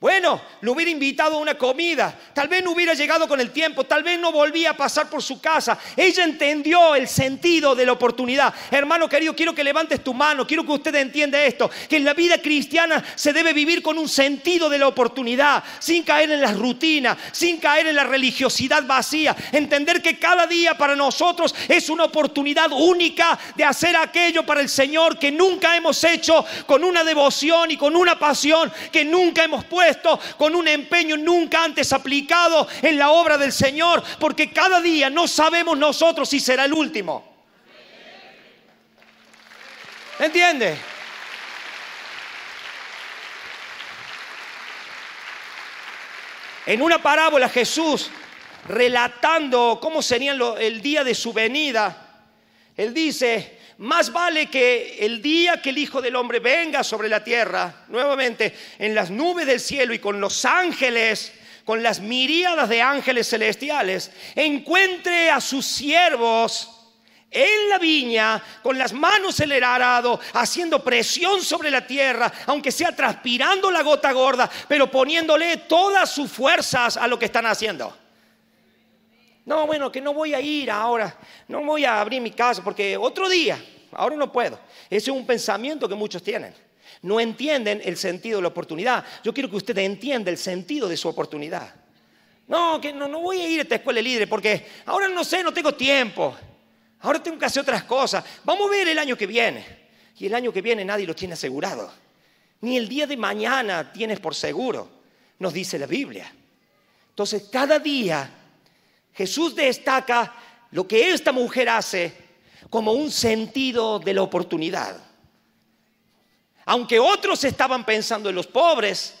Bueno, lo hubiera invitado a una comida, tal vez no hubiera llegado con el tiempo, tal vez no volvía a pasar por su casa. Ella entendió el sentido de la oportunidad. Hermano querido, quiero que levantes tu mano, quiero que usted entienda esto, que en la vida cristiana se debe vivir con un sentido de la oportunidad, sin caer en las rutinas, sin caer en la religiosidad vacía. Entender que cada día para nosotros es una oportunidad única de hacer aquello para el Señor que nunca hemos hecho con una devoción y con una pasión que nunca hemos puesto esto con un empeño nunca antes aplicado en la obra del Señor, porque cada día no sabemos nosotros si será el último. ¿Entiende? En una parábola Jesús, relatando cómo sería el día de su venida, él dice, más vale que el día que el Hijo del Hombre venga sobre la tierra, nuevamente, en las nubes del cielo y con los ángeles, con las miríadas de ángeles celestiales, encuentre a sus siervos en la viña, con las manos en el arado, haciendo presión sobre la tierra, aunque sea transpirando la gota gorda, pero poniéndole todas sus fuerzas a lo que están haciendo. No, bueno, que no voy a ir ahora, no voy a abrir mi casa porque otro día, ahora no puedo. Ese es un pensamiento que muchos tienen. No entienden el sentido de la oportunidad. Yo quiero que usted entienda el sentido de su oportunidad. No, que no, voy a ir a esta escuela libre porque ahora no sé, no tengo tiempo. Ahora tengo que hacer otras cosas. Vamos a ver el año que viene. Y el año que viene nadie lo tiene asegurado. Ni el día de mañana tienes por seguro, nos dice la Biblia. Entonces, cada día Jesús destaca lo que esta mujer hace como un sentido de la oportunidad. Aunque otros estaban pensando en los pobres,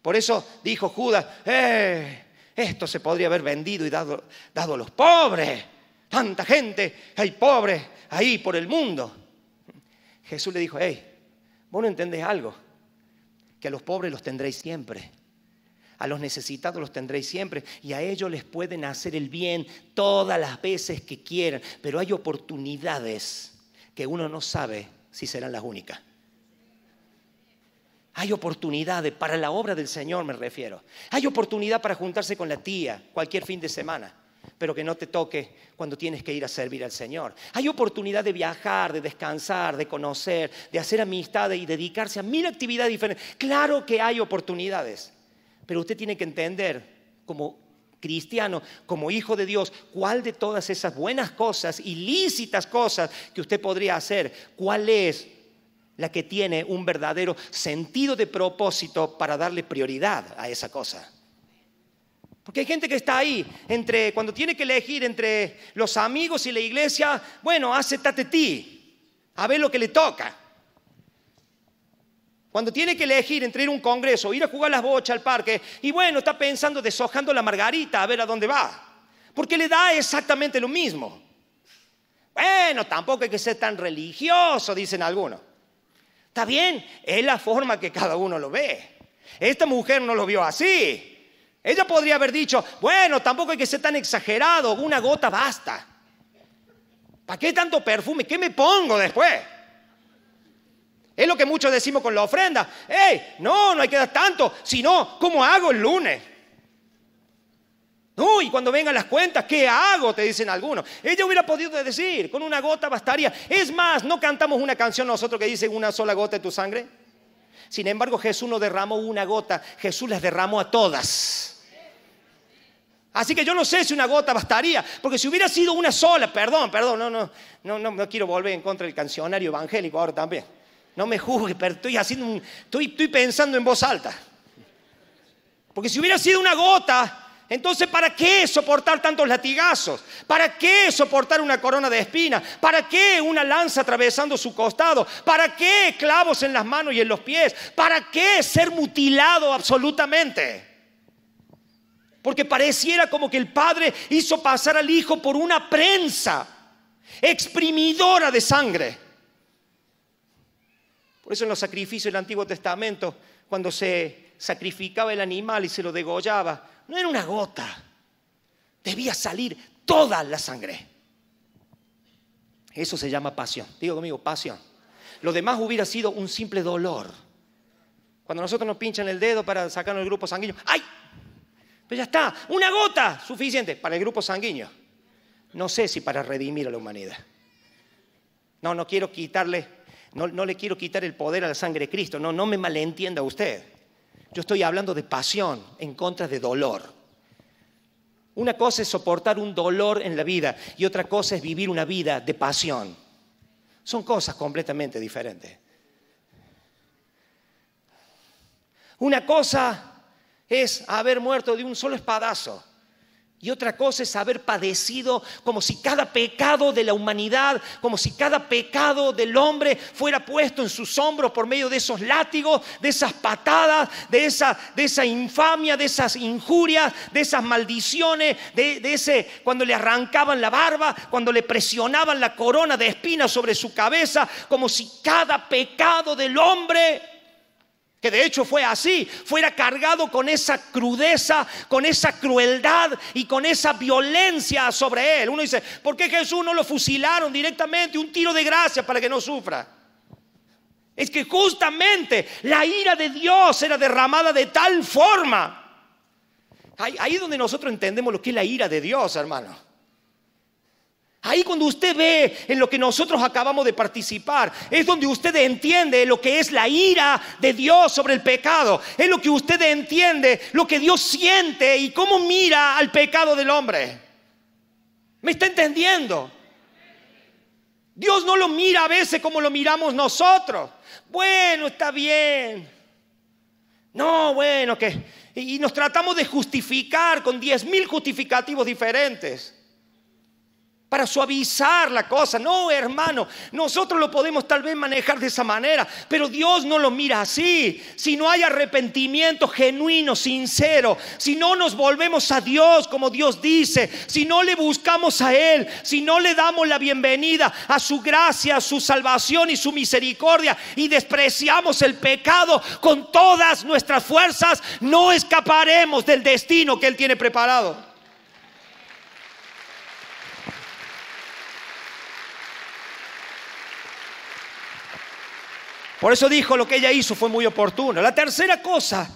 por eso dijo Judas, eh, esto se podría haber vendido y dado, a los pobres. Tanta gente, hay pobres ahí por el mundo. Jesús le dijo, hey, vos no entendés algo, que a los pobres los tendréis siempre a los necesitados los tendréis siempre, y a ellos les pueden hacer el bien todas las veces que quieran, pero hay oportunidades que uno no sabe si serán las únicas. Hay oportunidades para la obra del Señor, me refiero. Hay oportunidad para juntarse con la tía cualquier fin de semana, pero que no te toque cuando tienes que ir a servir al Señor. Hay oportunidad de viajar, de descansar, de conocer, de hacer amistades y dedicarse a mil actividades diferentes. Claro que hay oportunidades. Pero usted tiene que entender, como cristiano, como hijo de Dios, cuál de todas esas buenas cosas, ilícitas cosas que usted podría hacer, cuál es la que tiene un verdadero sentido de propósito para darle prioridad a esa cosa. Porque hay gente que está ahí, entre, cuando tiene que elegir entre los amigos y la iglesia, bueno, a ti, a ver lo que le toca. Cuando tiene que elegir entre ir a un congreso, ir a jugar las bochas al parque, y bueno, está pensando, deshojando la margarita a ver a dónde va. Porque le da exactamente lo mismo. Bueno, tampoco hay que ser tan religioso, dicen algunos. Está bien, es la forma que cada uno lo ve. Esta mujer no lo vio así. Ella podría haber dicho, bueno, tampoco hay que ser tan exagerado, una gota basta. ¿Para qué tanto perfume? ¿Qué me pongo después? Es lo que muchos decimos con la ofrenda. ¡Ey! No, no hay que dar tanto, sino ¿cómo hago el lunes? uy, cuando vengan las cuentas, ¿qué hago? Te dicen algunos. Ella hubiera podido decir, con una gota bastaría. Es más, ¿no cantamos una canción nosotros que dice una sola gota de tu sangre? Sin embargo, Jesús no derramó una gota, Jesús las derramó a todas. Así que yo no sé si una gota bastaría, porque si hubiera sido una sola, perdón, perdón, no, no, no, no, quiero volver en contra del cancionario evangélico ahora también. No me juzgue pero estoy, haciendo estoy, estoy pensando en voz alta. Porque si hubiera sido una gota, entonces, ¿para qué soportar tantos latigazos? ¿Para qué soportar una corona de espina? ¿Para qué una lanza atravesando su costado? ¿Para qué clavos en las manos y en los pies? ¿Para qué ser mutilado absolutamente? Porque pareciera como que el padre hizo pasar al hijo por una prensa exprimidora de sangre. Por eso en los sacrificios del Antiguo Testamento, cuando se sacrificaba el animal y se lo degollaba, no era una gota, debía salir toda la sangre. Eso se llama pasión. Digo conmigo, pasión. Lo demás hubiera sido un simple dolor. Cuando nosotros nos pinchan el dedo para sacarnos el grupo sanguíneo, ¡ay! Pero pues ya está, una gota suficiente para el grupo sanguíneo. No sé si para redimir a la humanidad. No, no quiero quitarle no, le quiero quitar el poder a la sangre de Cristo, no, no me malentienda usted. Yo estoy hablando de pasión en contra de dolor. Una cosa es soportar un dolor en la vida y otra cosa es vivir una vida de pasión. Son cosas completamente diferentes. Una cosa es haber muerto de un solo espadazo y otra cosa es haber padecido como si cada pecado de la humanidad, como si cada pecado del hombre fuera puesto en sus hombros por medio de esos látigos, de esas patadas, de esa, de esa infamia, de esas injurias, de esas maldiciones, de, de ese cuando le arrancaban la barba, cuando le presionaban la corona de espinas sobre su cabeza, como si cada pecado del hombre que de hecho fue así, fuera cargado con esa crudeza, con esa crueldad y con esa violencia sobre él. Uno dice, ¿por qué Jesús no lo fusilaron directamente? Un tiro de gracia para que no sufra. Es que justamente la ira de Dios era derramada de tal forma. Ahí es donde nosotros entendemos lo que es la ira de Dios, hermano. Ahí cuando usted ve en lo que nosotros acabamos de participar, es donde usted entiende lo que es la ira de Dios sobre el pecado. Es lo que usted entiende, lo que Dios siente y cómo mira al pecado del hombre. ¿Me está entendiendo? Dios no lo mira a veces como lo miramos nosotros. Bueno, está bien. No, bueno, que... Y nos tratamos de justificar con diez mil justificativos diferentes para suavizar la cosa. No, hermano, nosotros lo podemos tal vez manejar de esa manera, pero Dios no lo mira así. Si no hay arrepentimiento genuino, sincero, si no nos volvemos a Dios como Dios dice, si no le buscamos a Él, si no le damos la bienvenida a su gracia, a su salvación y su misericordia y despreciamos el pecado con todas nuestras fuerzas, no escaparemos del destino que Él tiene preparado. Por eso dijo lo que ella hizo fue muy oportuno. La tercera cosa,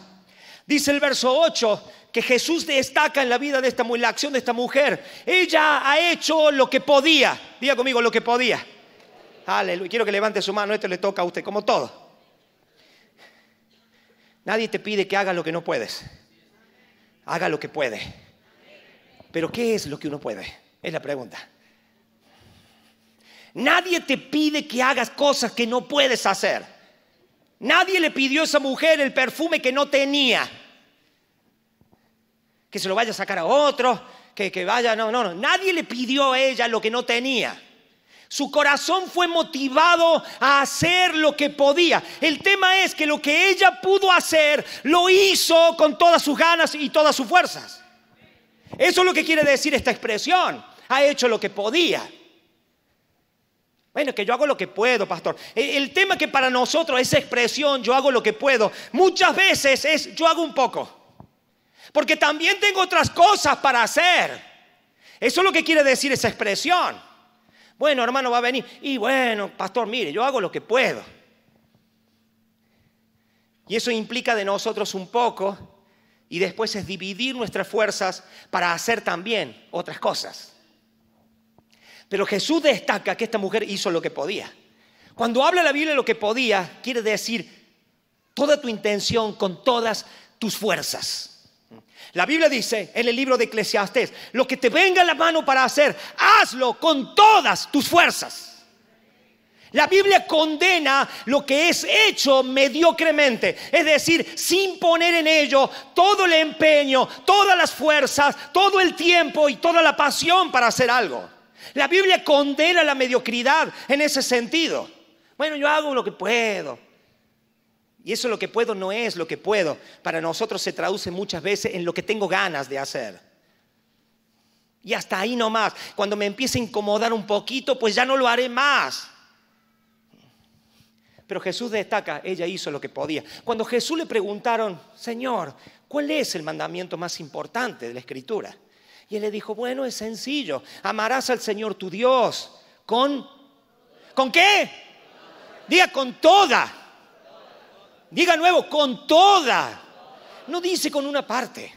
dice el verso 8, que Jesús destaca en la vida de esta mujer, la acción de esta mujer. Ella ha hecho lo que podía. Diga conmigo lo que podía. Aleluya. Quiero que levante su mano, esto le toca a usted como todo. Nadie te pide que hagas lo que no puedes. Haga lo que puede. Pero ¿qué es lo que uno puede? Es la pregunta. Nadie te pide que hagas cosas que no puedes hacer. Nadie le pidió a esa mujer el perfume que no tenía. Que se lo vaya a sacar a otro, que, que vaya, no, no, no. Nadie le pidió a ella lo que no tenía. Su corazón fue motivado a hacer lo que podía. El tema es que lo que ella pudo hacer lo hizo con todas sus ganas y todas sus fuerzas. Eso es lo que quiere decir esta expresión. Ha hecho lo que podía. Bueno, que yo hago lo que puedo, pastor. El, tema que para nosotros esa expresión, yo hago lo que puedo, muchas veces es yo hago un poco. Porque también tengo otras cosas para hacer. Eso es lo que quiere decir esa expresión. Bueno, hermano, va a venir. Y bueno, pastor, mire, yo hago lo que puedo. Y eso implica de nosotros un poco y después es dividir nuestras fuerzas para hacer también otras cosas. Pero Jesús destaca que esta mujer hizo lo que podía. Cuando habla la Biblia lo que podía, quiere decir toda tu intención, con todas tus fuerzas. La Biblia dice en el libro de Eclesiastes lo que te venga a la mano para hacer, hazlo con todas tus fuerzas. La Biblia condena lo que es hecho mediocremente, es decir, sin poner en ello todo el empeño, todas las fuerzas, todo el tiempo y toda la pasión para hacer algo. La Biblia condena la mediocridad en ese sentido. Bueno, yo hago lo que puedo. Y eso lo que puedo no es lo que puedo. Para nosotros se traduce muchas veces en lo que tengo ganas de hacer. Y hasta ahí nomás. Cuando me empiece a incomodar un poquito, pues ya no lo haré más. Pero Jesús destaca, ella hizo lo que podía. Cuando Jesús le preguntaron, Señor, ¿cuál es el mandamiento más importante de la Escritura? Y él le dijo, bueno, es sencillo, amarás al Señor tu Dios con... ¿Con qué? Diga con toda. Diga nuevo, con toda. No dice con una parte.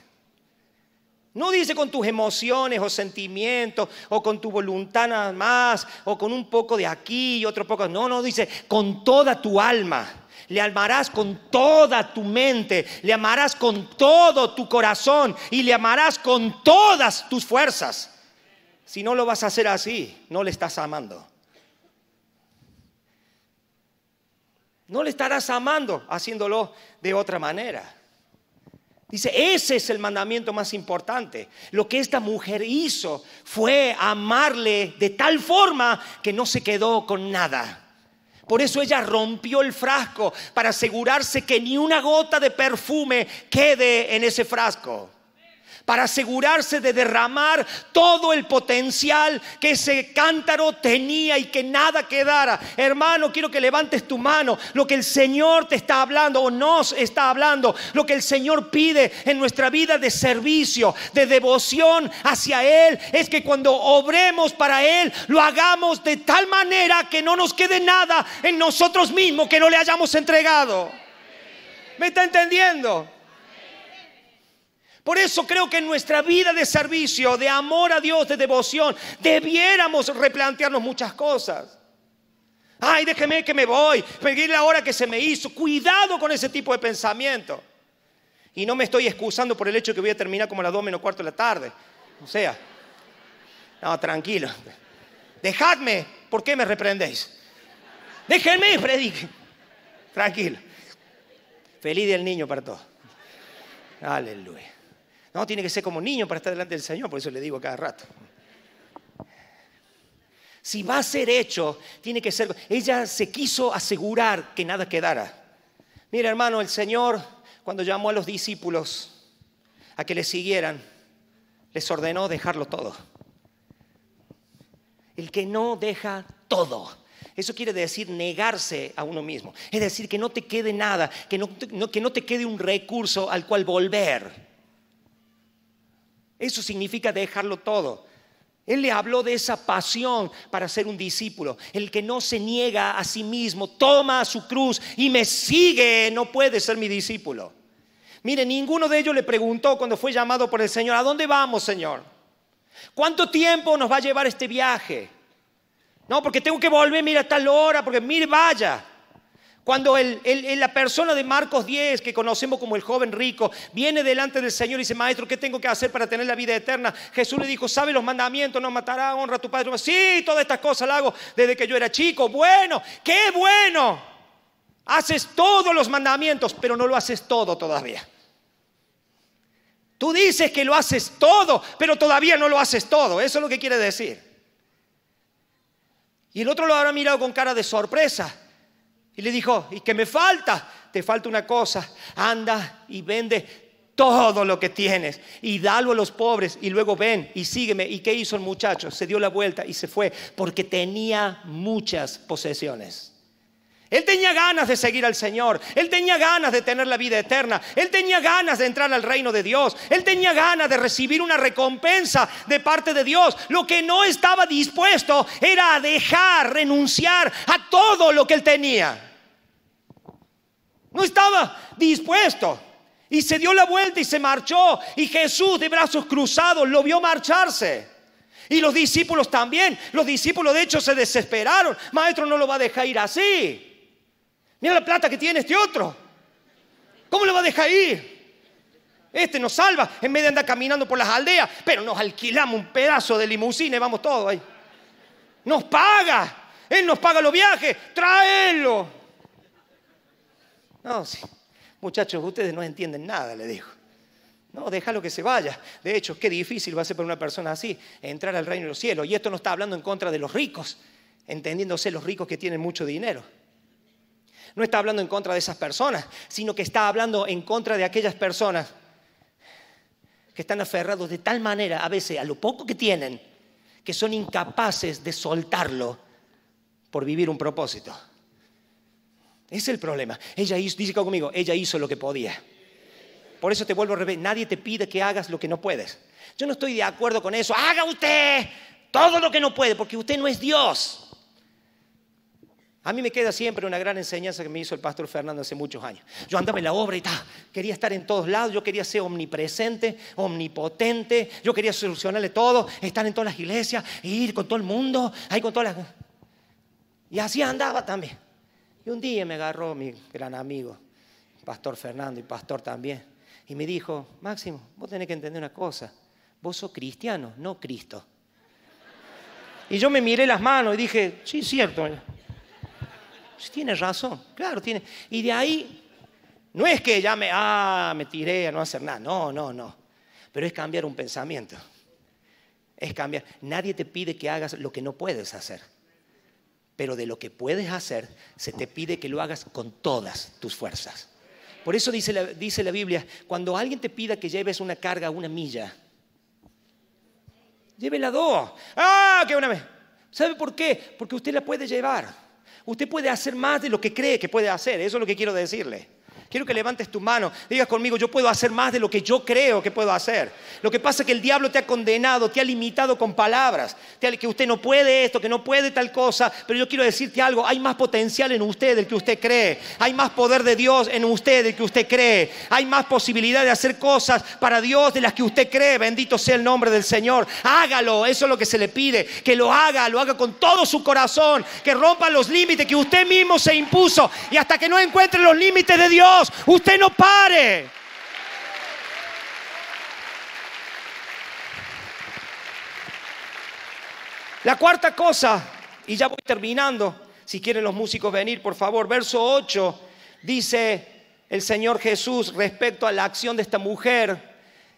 No dice con tus emociones o sentimientos o con tu voluntad nada más o con un poco de aquí y otro poco. No, no, dice con toda tu alma. Le amarás con toda tu mente, le amarás con todo tu corazón y le amarás con todas tus fuerzas. Si no lo vas a hacer así, no le estás amando. No le estarás amando haciéndolo de otra manera. Dice, ese es el mandamiento más importante. Lo que esta mujer hizo fue amarle de tal forma que no se quedó con nada. Por eso ella rompió el frasco para asegurarse que ni una gota de perfume quede en ese frasco para asegurarse de derramar todo el potencial que ese cántaro tenía y que nada quedara. Hermano, quiero que levantes tu mano. Lo que el Señor te está hablando o nos está hablando, lo que el Señor pide en nuestra vida de servicio, de devoción hacia Él, es que cuando obremos para Él, lo hagamos de tal manera que no nos quede nada en nosotros mismos que no le hayamos entregado. ¿Me está entendiendo? Por eso creo que en nuestra vida de servicio, de amor a Dios, de devoción, debiéramos replantearnos muchas cosas. Ay, déjeme que me voy, pedir la hora que se me hizo. Cuidado con ese tipo de pensamiento. Y no me estoy excusando por el hecho de que voy a terminar como a las 2 menos cuarto de la tarde. O sea, no, tranquilo. Dejadme, ¿por qué me reprendéis? Déjenme, predique. Tranquilo. Feliz del niño para todos. Aleluya. No, tiene que ser como niño para estar delante del Señor, por eso le digo cada rato. Si va a ser hecho, tiene que ser... Ella se quiso asegurar que nada quedara. Mira, hermano, el Señor, cuando llamó a los discípulos a que le siguieran, les ordenó dejarlo todo. El que no deja todo. Eso quiere decir negarse a uno mismo. Es decir, que no te quede nada, que no, que no te quede un recurso al cual volver. Eso significa dejarlo todo. Él le habló de esa pasión para ser un discípulo. El que no se niega a sí mismo, toma su cruz y me sigue, no puede ser mi discípulo. Mire, ninguno de ellos le preguntó cuando fue llamado por el Señor, ¿a dónde vamos, Señor? ¿Cuánto tiempo nos va a llevar este viaje? No, porque tengo que volver, mira, a tal hora, porque mira, vaya. Cuando la persona de Marcos 10, que conocemos como el joven rico, viene delante del Señor y dice, maestro, ¿qué tengo que hacer para tener la vida eterna? Jesús le dijo, ¿sabe los mandamientos? No matará, honra a tu padre. Sí, todas estas cosas las hago desde que yo era chico. Bueno, qué bueno. Haces todos los mandamientos, pero no lo haces todo todavía. Tú dices que lo haces todo, pero todavía no lo haces todo. Eso es lo que quiere decir. Y el otro lo habrá mirado con cara de sorpresa. Y le dijo, ¿y qué me falta? Te falta una cosa, anda y vende todo lo que tienes y dalo a los pobres y luego ven y sígueme. ¿Y qué hizo el muchacho? Se dio la vuelta y se fue porque tenía muchas posesiones. Él tenía ganas de seguir al Señor. Él tenía ganas de tener la vida eterna. Él tenía ganas de entrar al reino de Dios. Él tenía ganas de recibir una recompensa de parte de Dios. Lo que no estaba dispuesto era a dejar, renunciar a todo lo que él tenía. No estaba dispuesto. Y se dio la vuelta y se marchó. Y Jesús de brazos cruzados lo vio marcharse. Y los discípulos también. Los discípulos de hecho se desesperaron. Maestro no lo va a dejar ir así. Mira la plata que tiene este otro. ¿Cómo lo va a dejar ir? Este nos salva en vez de andar caminando por las aldeas, pero nos alquilamos un pedazo de limusina y vamos todos ahí. Nos paga. Él nos paga los viajes. Tráelo. No, sí. Muchachos, ustedes no entienden nada, le digo No, déjalo que se vaya. De hecho, qué difícil va a ser para una persona así entrar al reino de los cielos. Y esto no está hablando en contra de los ricos, entendiéndose los ricos que tienen mucho dinero no está hablando en contra de esas personas, sino que está hablando en contra de aquellas personas que están aferrados de tal manera a veces a lo poco que tienen, que son incapaces de soltarlo por vivir un propósito. Es el problema. Ella hizo, dice conmigo, ella hizo lo que podía. Por eso te vuelvo a repetir, nadie te pide que hagas lo que no puedes. Yo no estoy de acuerdo con eso. Haga usted todo lo que no puede, porque usted no es Dios. A mí me queda siempre una gran enseñanza que me hizo el pastor Fernando hace muchos años. Yo andaba en la obra y ta, quería estar en todos lados, yo quería ser omnipresente, omnipotente, yo quería solucionarle todo, estar en todas las iglesias, ir con todo el mundo, ahí con todas las... Y así andaba también. Y un día me agarró mi gran amigo, pastor Fernando y pastor también, y me dijo, Máximo, vos tenés que entender una cosa, vos sos cristiano, no Cristo. Y yo me miré las manos y dije, sí, cierto. Tienes pues tiene razón, claro, tiene. Y de ahí, no es que ya me, ah, me tiré a no hacer nada, no, no, no. Pero es cambiar un pensamiento. Es cambiar. Nadie te pide que hagas lo que no puedes hacer. Pero de lo que puedes hacer, se te pide que lo hagas con todas tus fuerzas. Por eso dice la, Biblia, cuando alguien te pida que lleves una carga una milla, llévela dos. Ah, que una vez. ¿Sabe por qué? Porque usted la puede llevar. Usted puede hacer más de lo que cree que puede hacer, eso es lo que quiero decirle. Quiero que levantes tu mano, digas conmigo, yo puedo hacer más de lo que yo creo que puedo hacer. Lo que pasa es que el diablo te ha condenado, te ha limitado con palabras, que usted no puede esto, que no puede tal cosa, pero yo quiero decirte algo, hay más potencial en usted del que usted cree, hay más poder de Dios en usted del que usted cree, hay más posibilidad de hacer cosas para Dios de las que usted cree, bendito sea el nombre del Señor. Hágalo, eso es lo que se le pide, que lo haga, lo haga con todo su corazón, que rompa los límites que usted mismo se impuso y hasta que no encuentre los límites de Dios, Usted no pare. La cuarta cosa, y ya voy terminando, si quieren los músicos venir, por favor, verso 8 dice el Señor Jesús respecto a la acción de esta mujer.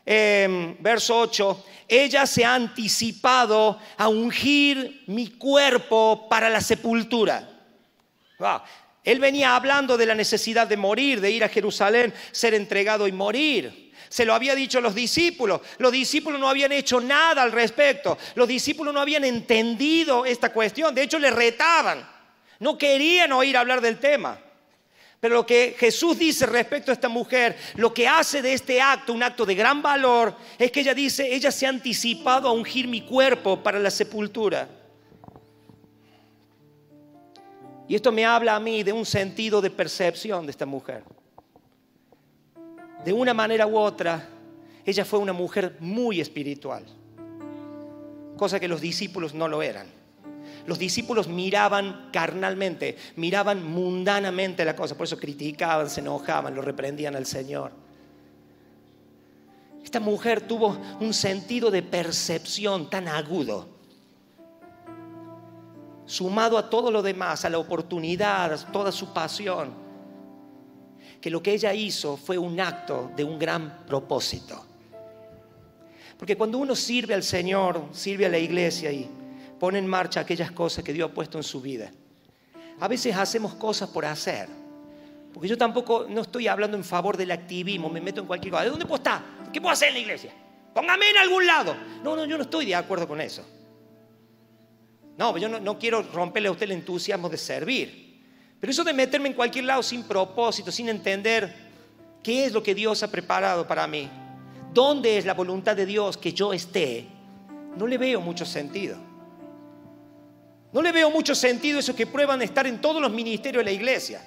Em, verso 8, ella se ha anticipado a ungir mi cuerpo para la sepultura. Wow. Él venía hablando de la necesidad de morir, de ir a Jerusalén, ser entregado y morir. Se lo había dicho a los discípulos. Los discípulos no habían hecho nada al respecto. Los discípulos no habían entendido esta cuestión. De hecho, le retaban. No querían oír hablar del tema. Pero lo que Jesús dice respecto a esta mujer, lo que hace de este acto un acto de gran valor, es que ella dice, ella se ha anticipado a ungir mi cuerpo para la sepultura. Y esto me habla a mí de un sentido de percepción de esta mujer. De una manera u otra, ella fue una mujer muy espiritual, cosa que los discípulos no lo eran. Los discípulos miraban carnalmente, miraban mundanamente la cosa, por eso criticaban, se enojaban, lo reprendían al Señor. Esta mujer tuvo un sentido de percepción tan agudo sumado a todo lo demás, a la oportunidad, a toda su pasión, que lo que ella hizo fue un acto de un gran propósito. Porque cuando uno sirve al Señor, sirve a la iglesia y pone en marcha aquellas cosas que Dios ha puesto en su vida, a veces hacemos cosas por hacer. Porque yo tampoco no estoy hablando en favor del activismo, me meto en cualquier cosa. ¿De dónde puedo estar? ¿Qué puedo hacer en la iglesia? Póngame en algún lado. No, no, yo no estoy de acuerdo con eso. No, yo no, quiero romperle a usted el entusiasmo de servir. Pero eso de meterme en cualquier lado sin propósito, sin entender qué es lo que Dios ha preparado para mí, dónde es la voluntad de Dios que yo esté, no le veo mucho sentido. No le veo mucho sentido eso que prueban estar en todos los ministerios de la iglesia.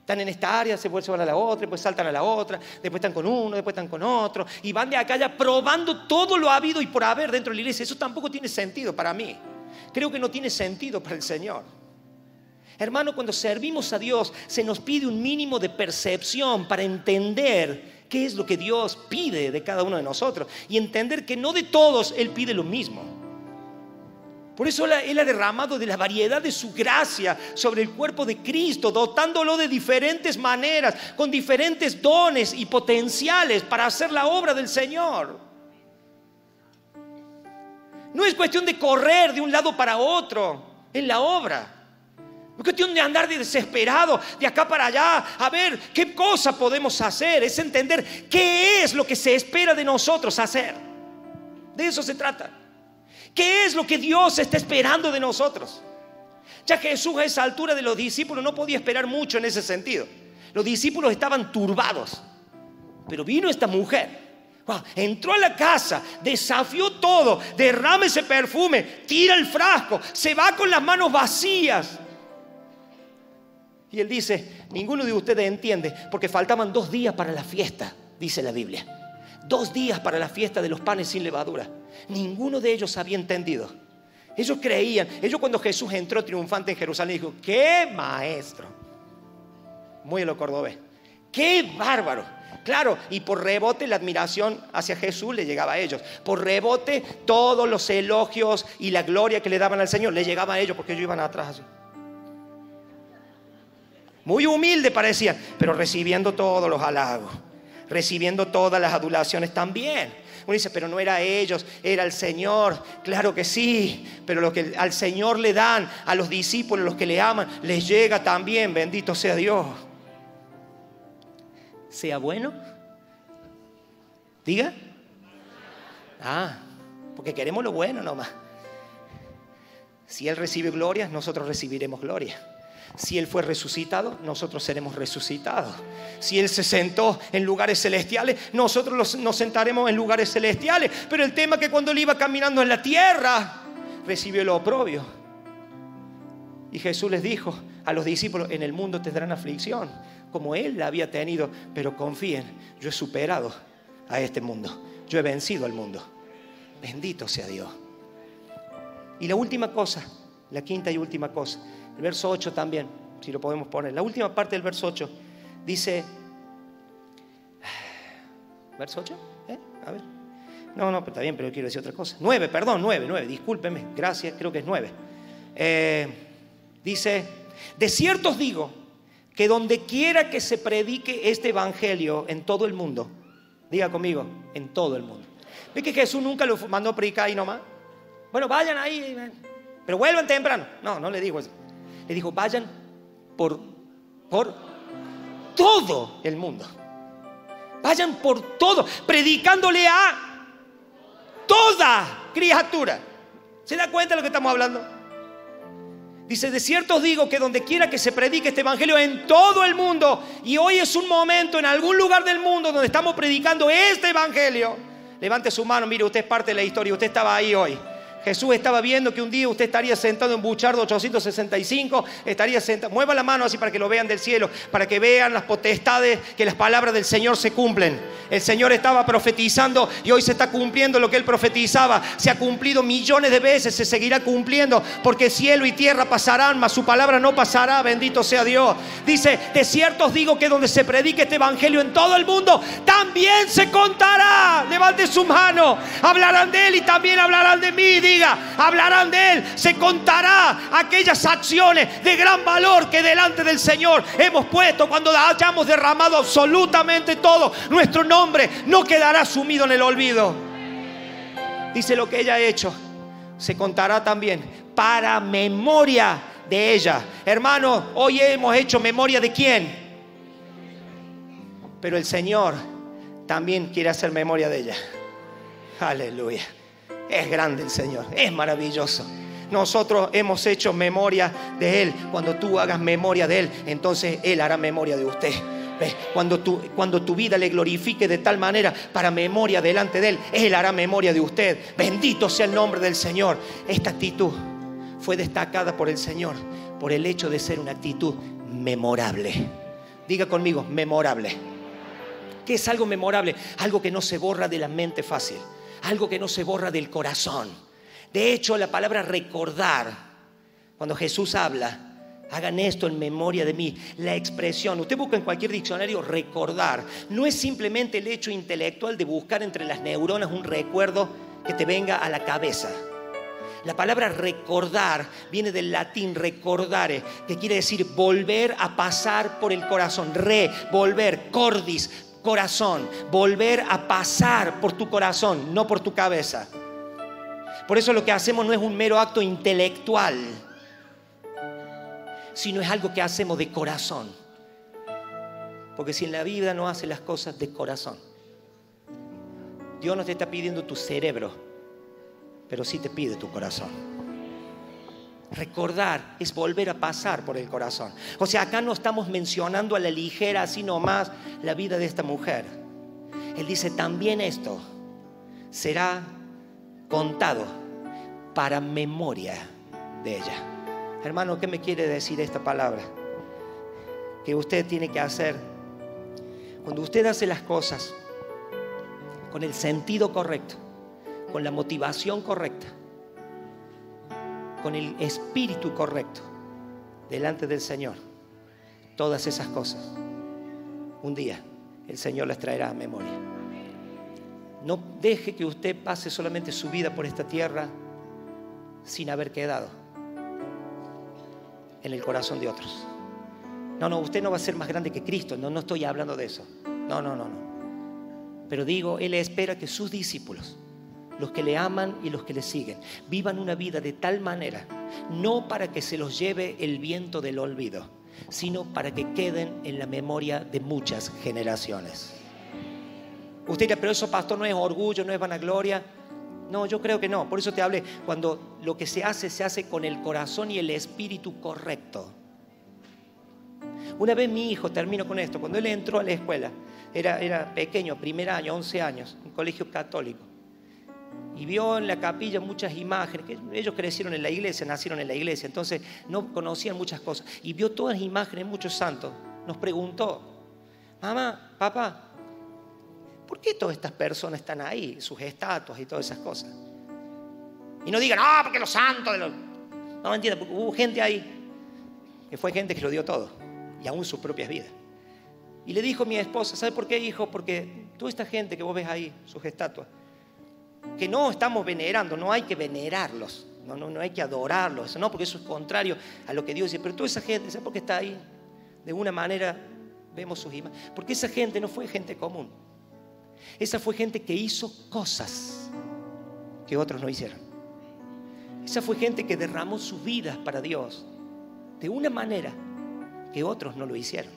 Están en esta área, se vuelven a la otra, después saltan a la otra, después están con uno, después están con otro, y van de acá ya probando todo lo habido y por haber dentro de la iglesia. Eso tampoco tiene sentido para mí creo que no tiene sentido para el Señor. Hermano, cuando servimos a Dios se nos pide un mínimo de percepción para entender qué es lo que Dios pide de cada uno de nosotros y entender que no de todos Él pide lo mismo. Por eso Él ha derramado de la variedad de su gracia sobre el cuerpo de Cristo, dotándolo de diferentes maneras, con diferentes dones y potenciales para hacer la obra del Señor. No es cuestión de correr de un lado para otro en la obra. No es cuestión de andar de desesperado de acá para allá, a ver qué cosa podemos hacer. Es entender qué es lo que se espera de nosotros hacer. De eso se trata. ¿Qué es lo que Dios está esperando de nosotros? Ya Jesús a esa altura de los discípulos no podía esperar mucho en ese sentido. Los discípulos estaban turbados. Pero vino esta mujer Entró a la casa, desafió todo, derrame ese perfume, tira el frasco, se va con las manos vacías. Y él dice, ninguno de ustedes entiende, porque faltaban dos días para la fiesta, dice la Biblia. Dos días para la fiesta de los panes sin levadura. Ninguno de ellos había entendido. Ellos creían, ellos cuando Jesús entró triunfante en Jerusalén, dijo, qué maestro. Muy cordobés, qué bárbaro. Claro, y por rebote la admiración hacia Jesús le llegaba a ellos. Por rebote todos los elogios y la gloria que le daban al Señor le llegaba a ellos porque ellos iban atrás. Muy humilde parecía, pero recibiendo todos los halagos, recibiendo todas las adulaciones también. Uno dice, pero no era ellos, era el Señor. Claro que sí, pero lo que al Señor le dan, a los discípulos, los que le aman, les llega también, bendito sea Dios sea bueno? Diga. Ah, porque queremos lo bueno nomás. Si Él recibe gloria, nosotros recibiremos gloria. Si Él fue resucitado, nosotros seremos resucitados. Si Él se sentó en lugares celestiales, nosotros nos sentaremos en lugares celestiales. Pero el tema es que cuando Él iba caminando en la tierra, recibió lo oprobio y Jesús les dijo a los discípulos, en el mundo tendrán aflicción, como Él la había tenido, pero confíen, yo he superado a este mundo, yo he vencido al mundo. Bendito sea Dios. Y la última cosa, la quinta y última cosa, el verso 8 también, si lo podemos poner, la última parte del verso 8 dice, verso 8, ¿Eh? a ver, no, no, pero está bien, pero quiero decir otra cosa, 9, perdón, 9, 9, discúlpeme, gracias, creo que es 9. Eh, Dice, de cierto os digo que donde quiera que se predique este evangelio en todo el mundo, diga conmigo, en todo el mundo. ¿Ve que Jesús nunca lo mandó a predicar ahí nomás? Bueno, vayan ahí, pero vuelvan temprano. No, no le dijo eso. Le dijo, vayan por, por todo el mundo. Vayan por todo, predicándole a toda criatura. ¿Se da cuenta de lo que estamos hablando? Dice, de cierto os digo que donde quiera que se predique este Evangelio en todo el mundo, y hoy es un momento en algún lugar del mundo donde estamos predicando este Evangelio, levante su mano, mire, usted es parte de la historia, usted estaba ahí hoy. Jesús estaba viendo que un día usted estaría sentado en Buchardo 865, estaría sentado, mueva la mano así para que lo vean del cielo, para que vean las potestades, que las palabras del Señor se cumplen. El Señor estaba profetizando y hoy se está cumpliendo lo que él profetizaba. Se ha cumplido millones de veces, se seguirá cumpliendo, porque cielo y tierra pasarán, mas su palabra no pasará, bendito sea Dios. Dice, de cierto os digo que donde se predique este evangelio en todo el mundo, también se contará. Levante su mano, hablarán de él y también hablarán de mí. Hablarán de Él, se contará aquellas acciones de gran valor que delante del Señor hemos puesto cuando hayamos derramado absolutamente todo. Nuestro nombre no quedará sumido en el olvido. Dice lo que ella ha hecho, se contará también para memoria de ella. Hermano, hoy hemos hecho memoria de quién. Pero el Señor también quiere hacer memoria de ella. Aleluya. Es grande el Señor, es maravilloso. Nosotros hemos hecho memoria de Él. Cuando tú hagas memoria de Él, entonces Él hará memoria de usted. Cuando, cuando tu vida le glorifique de tal manera para memoria delante de Él, Él hará memoria de usted. Bendito sea el nombre del Señor. Esta actitud fue destacada por el Señor por el hecho de ser una actitud memorable. Diga conmigo, memorable. ¿Qué es algo memorable? Algo que no se borra de la mente fácil algo que no se borra del corazón. De hecho, la palabra recordar, cuando Jesús habla, Hagan esto en memoria de mí. La expresión, usted busca en cualquier diccionario recordar, no es simplemente el hecho intelectual de buscar entre las neuronas un recuerdo que te venga a la cabeza. La palabra recordar viene del latín recordare, que quiere decir volver a pasar por el corazón, re, volver, cordis, corazón, volver a pasar por tu corazón, no por tu cabeza. Por eso lo que hacemos no es un mero acto intelectual, sino es algo que hacemos de corazón. Porque si en la vida no hace las cosas de corazón, Dios no te está pidiendo tu cerebro, pero sí te pide tu corazón. Recordar es volver a pasar por el corazón. O sea, acá no estamos mencionando a la ligera, sino más la vida de esta mujer. Él dice, también esto será contado para memoria de ella. Hermano, ¿qué me quiere decir esta palabra? Que usted tiene que hacer, cuando usted hace las cosas con el sentido correcto, con la motivación correcta, con el espíritu correcto delante del Señor, todas esas cosas, un día el Señor las traerá a memoria. No deje que usted pase solamente su vida por esta tierra sin haber quedado en el corazón de otros. No, no, usted no va a ser más grande que Cristo, no, no estoy hablando de eso. No, no, no, no. Pero digo, Él espera que sus discípulos los que le aman y los que le siguen. Vivan una vida de tal manera, no para que se los lleve el viento del olvido, sino para que queden en la memoria de muchas generaciones. Usted dirá, pero eso, pastor, no es orgullo, no es vanagloria. No, yo creo que no. Por eso te hablé, cuando lo que se hace, se hace con el corazón y el espíritu correcto. Una vez mi hijo, termino con esto, cuando él entró a la escuela, era, era pequeño, primer año, 11 años, un colegio católico y vio en la capilla muchas imágenes, que ellos crecieron en la iglesia, nacieron en la iglesia, entonces no conocían muchas cosas, y vio todas las imágenes, muchos santos, nos preguntó, mamá, papá, ¿por qué todas estas personas están ahí, sus estatuas y todas esas cosas? Y no digan, ah, porque los santos de los... No, no porque hubo gente ahí, que fue gente que lo dio todo, y aún sus propias vidas. Y le dijo a mi esposa, ¿sabe por qué, hijo? Porque toda esta gente que vos ves ahí, sus estatuas, que no estamos venerando, no hay que venerarlos, no, no, hay que adorarlos, no, porque eso es contrario a lo que Dios dice. Pero toda esa gente, ¿sabes por qué está ahí? De una manera vemos sus imágenes. Porque esa gente no fue gente común. Esa fue gente que hizo cosas que otros no hicieron. Esa fue gente que derramó sus vidas para Dios de una manera que otros no lo hicieron.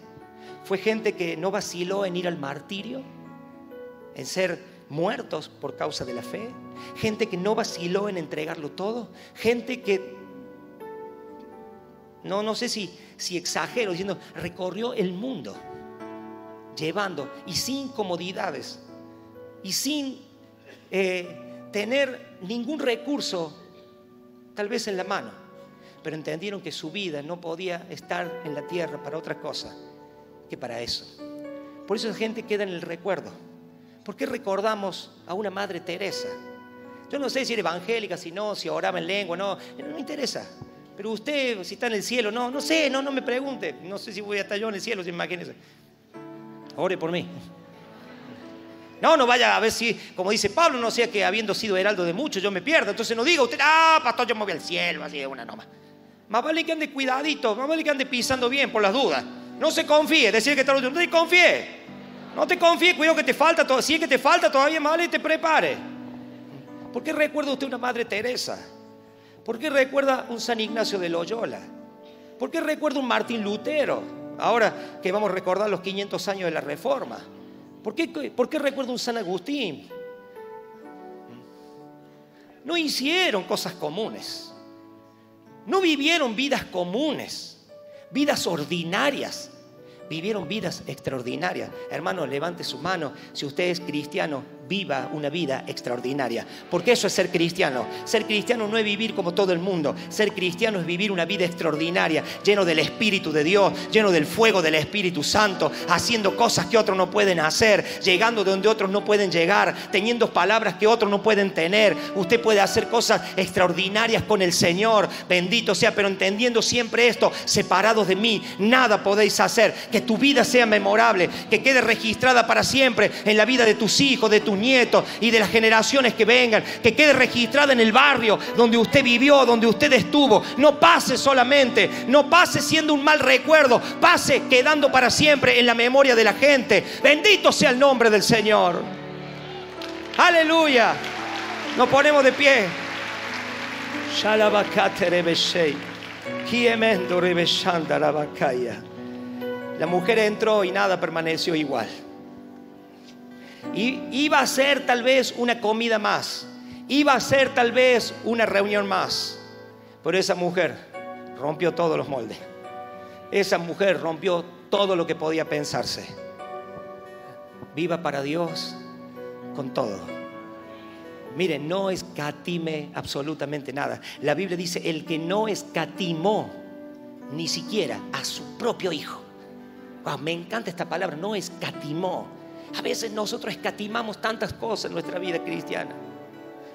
Fue gente que no vaciló en ir al martirio, en ser muertos por causa de la fe, gente que no vaciló en entregarlo todo, gente que, no, no sé si, si exagero diciendo, recorrió el mundo llevando y sin comodidades y sin eh, tener ningún recurso, tal vez en la mano, pero entendieron que su vida no podía estar en la tierra para otra cosa que para eso. Por eso la gente queda en el recuerdo. ¿Por qué recordamos a una madre Teresa? Yo no sé si era evangélica, si no, si oraba en lengua, no, no me interesa. Pero usted, si está en el cielo, no, no sé, no, no me pregunte. No sé si voy a estar yo en el cielo, si imagínese. Ore por mí. No, no vaya a ver si, como dice Pablo, no sea que habiendo sido heraldo de muchos yo me pierda. Entonces no diga usted, ah, pastor, yo me voy al cielo, así de una noma. Más vale que ande cuidadito, más vale que ande pisando bien por las dudas. No se confíe, decir que está no se confíe. No te confíes, cuidado que te falta, si es que te falta todavía más, y te prepare. ¿Por qué recuerda usted una Madre Teresa? ¿Por qué recuerda un San Ignacio de Loyola? ¿Por qué recuerda un Martín Lutero? Ahora que vamos a recordar los 500 años de la Reforma. ¿Por qué, por qué recuerda un San Agustín? No hicieron cosas comunes. No vivieron vidas comunes, vidas ordinarias vivieron vidas extraordinarias. hermano levante su mano. Si usted es cristiano, viva una vida extraordinaria. Porque eso es ser cristiano. Ser cristiano no es vivir como todo el mundo. Ser cristiano es vivir una vida extraordinaria, lleno del Espíritu de Dios, lleno del fuego del Espíritu Santo, haciendo cosas que otros no pueden hacer, llegando donde otros no pueden llegar, teniendo palabras que otros no pueden tener. Usted puede hacer cosas extraordinarias con el Señor, bendito sea, pero entendiendo siempre esto, separados de mí, nada podéis hacer. Que tu vida sea memorable, que quede registrada para siempre en la vida de tus hijos, de tus nietos y de las generaciones que vengan, que quede registrada en el barrio donde usted vivió, donde usted estuvo. No pase solamente, no pase siendo un mal recuerdo, pase quedando para siempre en la memoria de la gente. Bendito sea el nombre del Señor. Aleluya. Nos ponemos de pie. La mujer entró y nada permaneció igual. Y iba a ser tal vez una comida más, iba a ser tal vez una reunión más. Pero esa mujer rompió todos los moldes. Esa mujer rompió todo lo que podía pensarse. Viva para Dios con todo. Mire, no escatime absolutamente nada. La Biblia dice, el que no escatimó ni siquiera a su propio hijo. me encanta esta palabra, no escatimó a veces nosotros escatimamos tantas cosas en nuestra vida cristiana.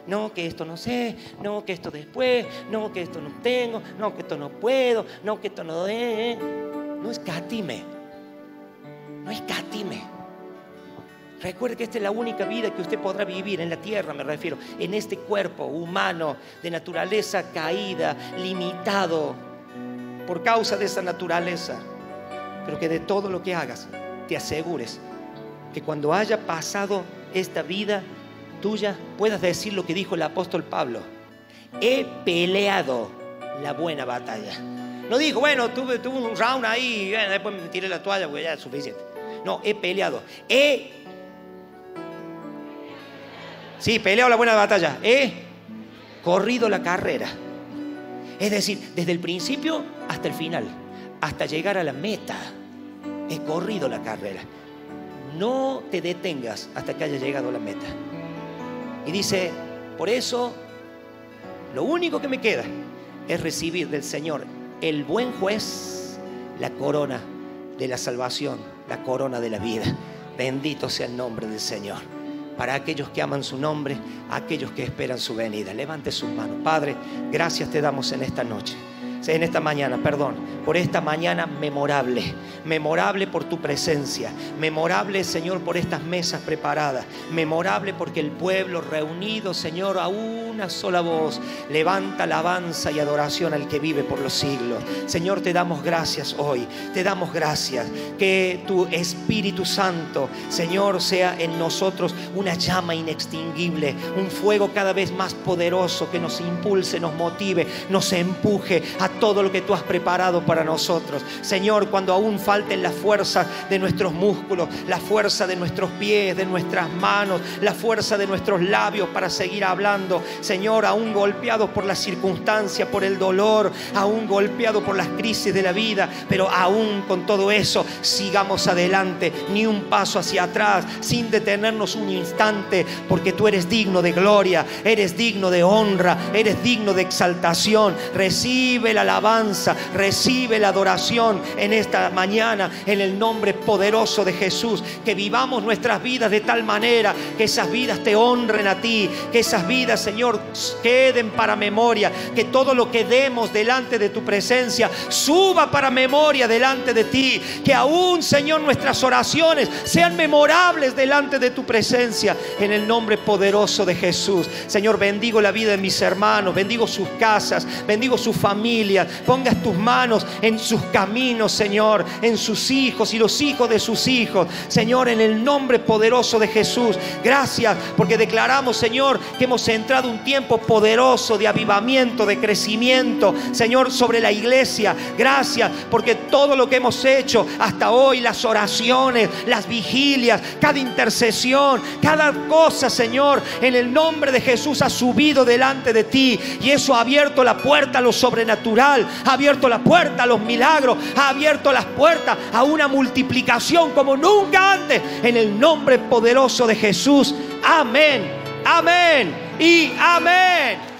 No, que esto no sé, no, que esto después, no, que esto no tengo, no, que esto no puedo, no, que esto no... dé. No escatime, no escatime. Recuerde que esta es la única vida que usted podrá vivir en la tierra, me refiero, en este cuerpo humano de naturaleza caída, limitado, por causa de esa naturaleza. Pero que de todo lo que hagas, te asegures que cuando haya pasado esta vida tuya puedas decir lo que dijo el apóstol Pablo. He peleado la buena batalla. No dijo, bueno, tuve, un round ahí y después me tiré la toalla porque ya es suficiente. No, he peleado. He... Sí, peleado la buena batalla. He corrido la carrera. Es decir, desde el principio hasta el final, hasta llegar a la meta. He corrido la carrera no te detengas hasta que haya llegado la meta. Y dice, por eso, lo único que me queda es recibir del Señor, el buen juez, la corona de la salvación, la corona de la vida. Bendito sea el nombre del Señor. Para aquellos que aman su nombre, aquellos que esperan su venida. Levante sus manos. Padre, gracias te damos en esta noche en esta mañana, perdón, por esta mañana memorable, memorable por tu presencia, memorable Señor por estas mesas preparadas, memorable porque el pueblo reunido Señor a una sola voz levanta alabanza y adoración al que vive por los siglos. Señor, te damos gracias hoy, te damos gracias que tu Espíritu Santo, Señor, sea en nosotros una llama inextinguible, un fuego cada vez más poderoso que nos impulse, nos motive, nos empuje a todo lo que tú has preparado para nosotros. Señor, cuando aún falten las fuerzas de nuestros músculos, la fuerza de nuestros pies, de nuestras manos, la fuerza de nuestros labios para seguir hablando. Señor, aún golpeados por la circunstancia, por el dolor, aún golpeados por las crisis de la vida, pero aún con todo eso, sigamos adelante, ni un paso hacia atrás, sin detenernos un instante, porque tú eres digno de gloria, eres digno de honra, eres digno de exaltación. Recibe la alabanza, recibe la adoración en esta mañana en el nombre poderoso de Jesús. Que vivamos nuestras vidas de tal manera que esas vidas te honren a ti, que esas vidas, Señor, queden para memoria, que todo lo que demos delante de tu presencia suba para memoria delante de ti, que aún, Señor, nuestras oraciones sean memorables delante de tu presencia en el nombre poderoso de Jesús. Señor, bendigo la vida de mis hermanos, bendigo sus casas, bendigo su familia pongas tus manos en sus caminos, Señor, en sus hijos y los hijos de sus hijos. Señor, en el nombre poderoso de Jesús, gracias porque declaramos, Señor, que hemos entrado un tiempo poderoso de avivamiento, de crecimiento, Señor, sobre la iglesia. Gracias porque todo lo que hemos hecho hasta hoy, las oraciones, las vigilias, cada intercesión, cada cosa, Señor, en el nombre de Jesús ha subido delante de ti y eso ha abierto la puerta a lo sobrenatural ha abierto la puerta a los milagros, ha abierto las puertas a una multiplicación como nunca antes. En el nombre poderoso de Jesús. Amén. Amén. Y amén.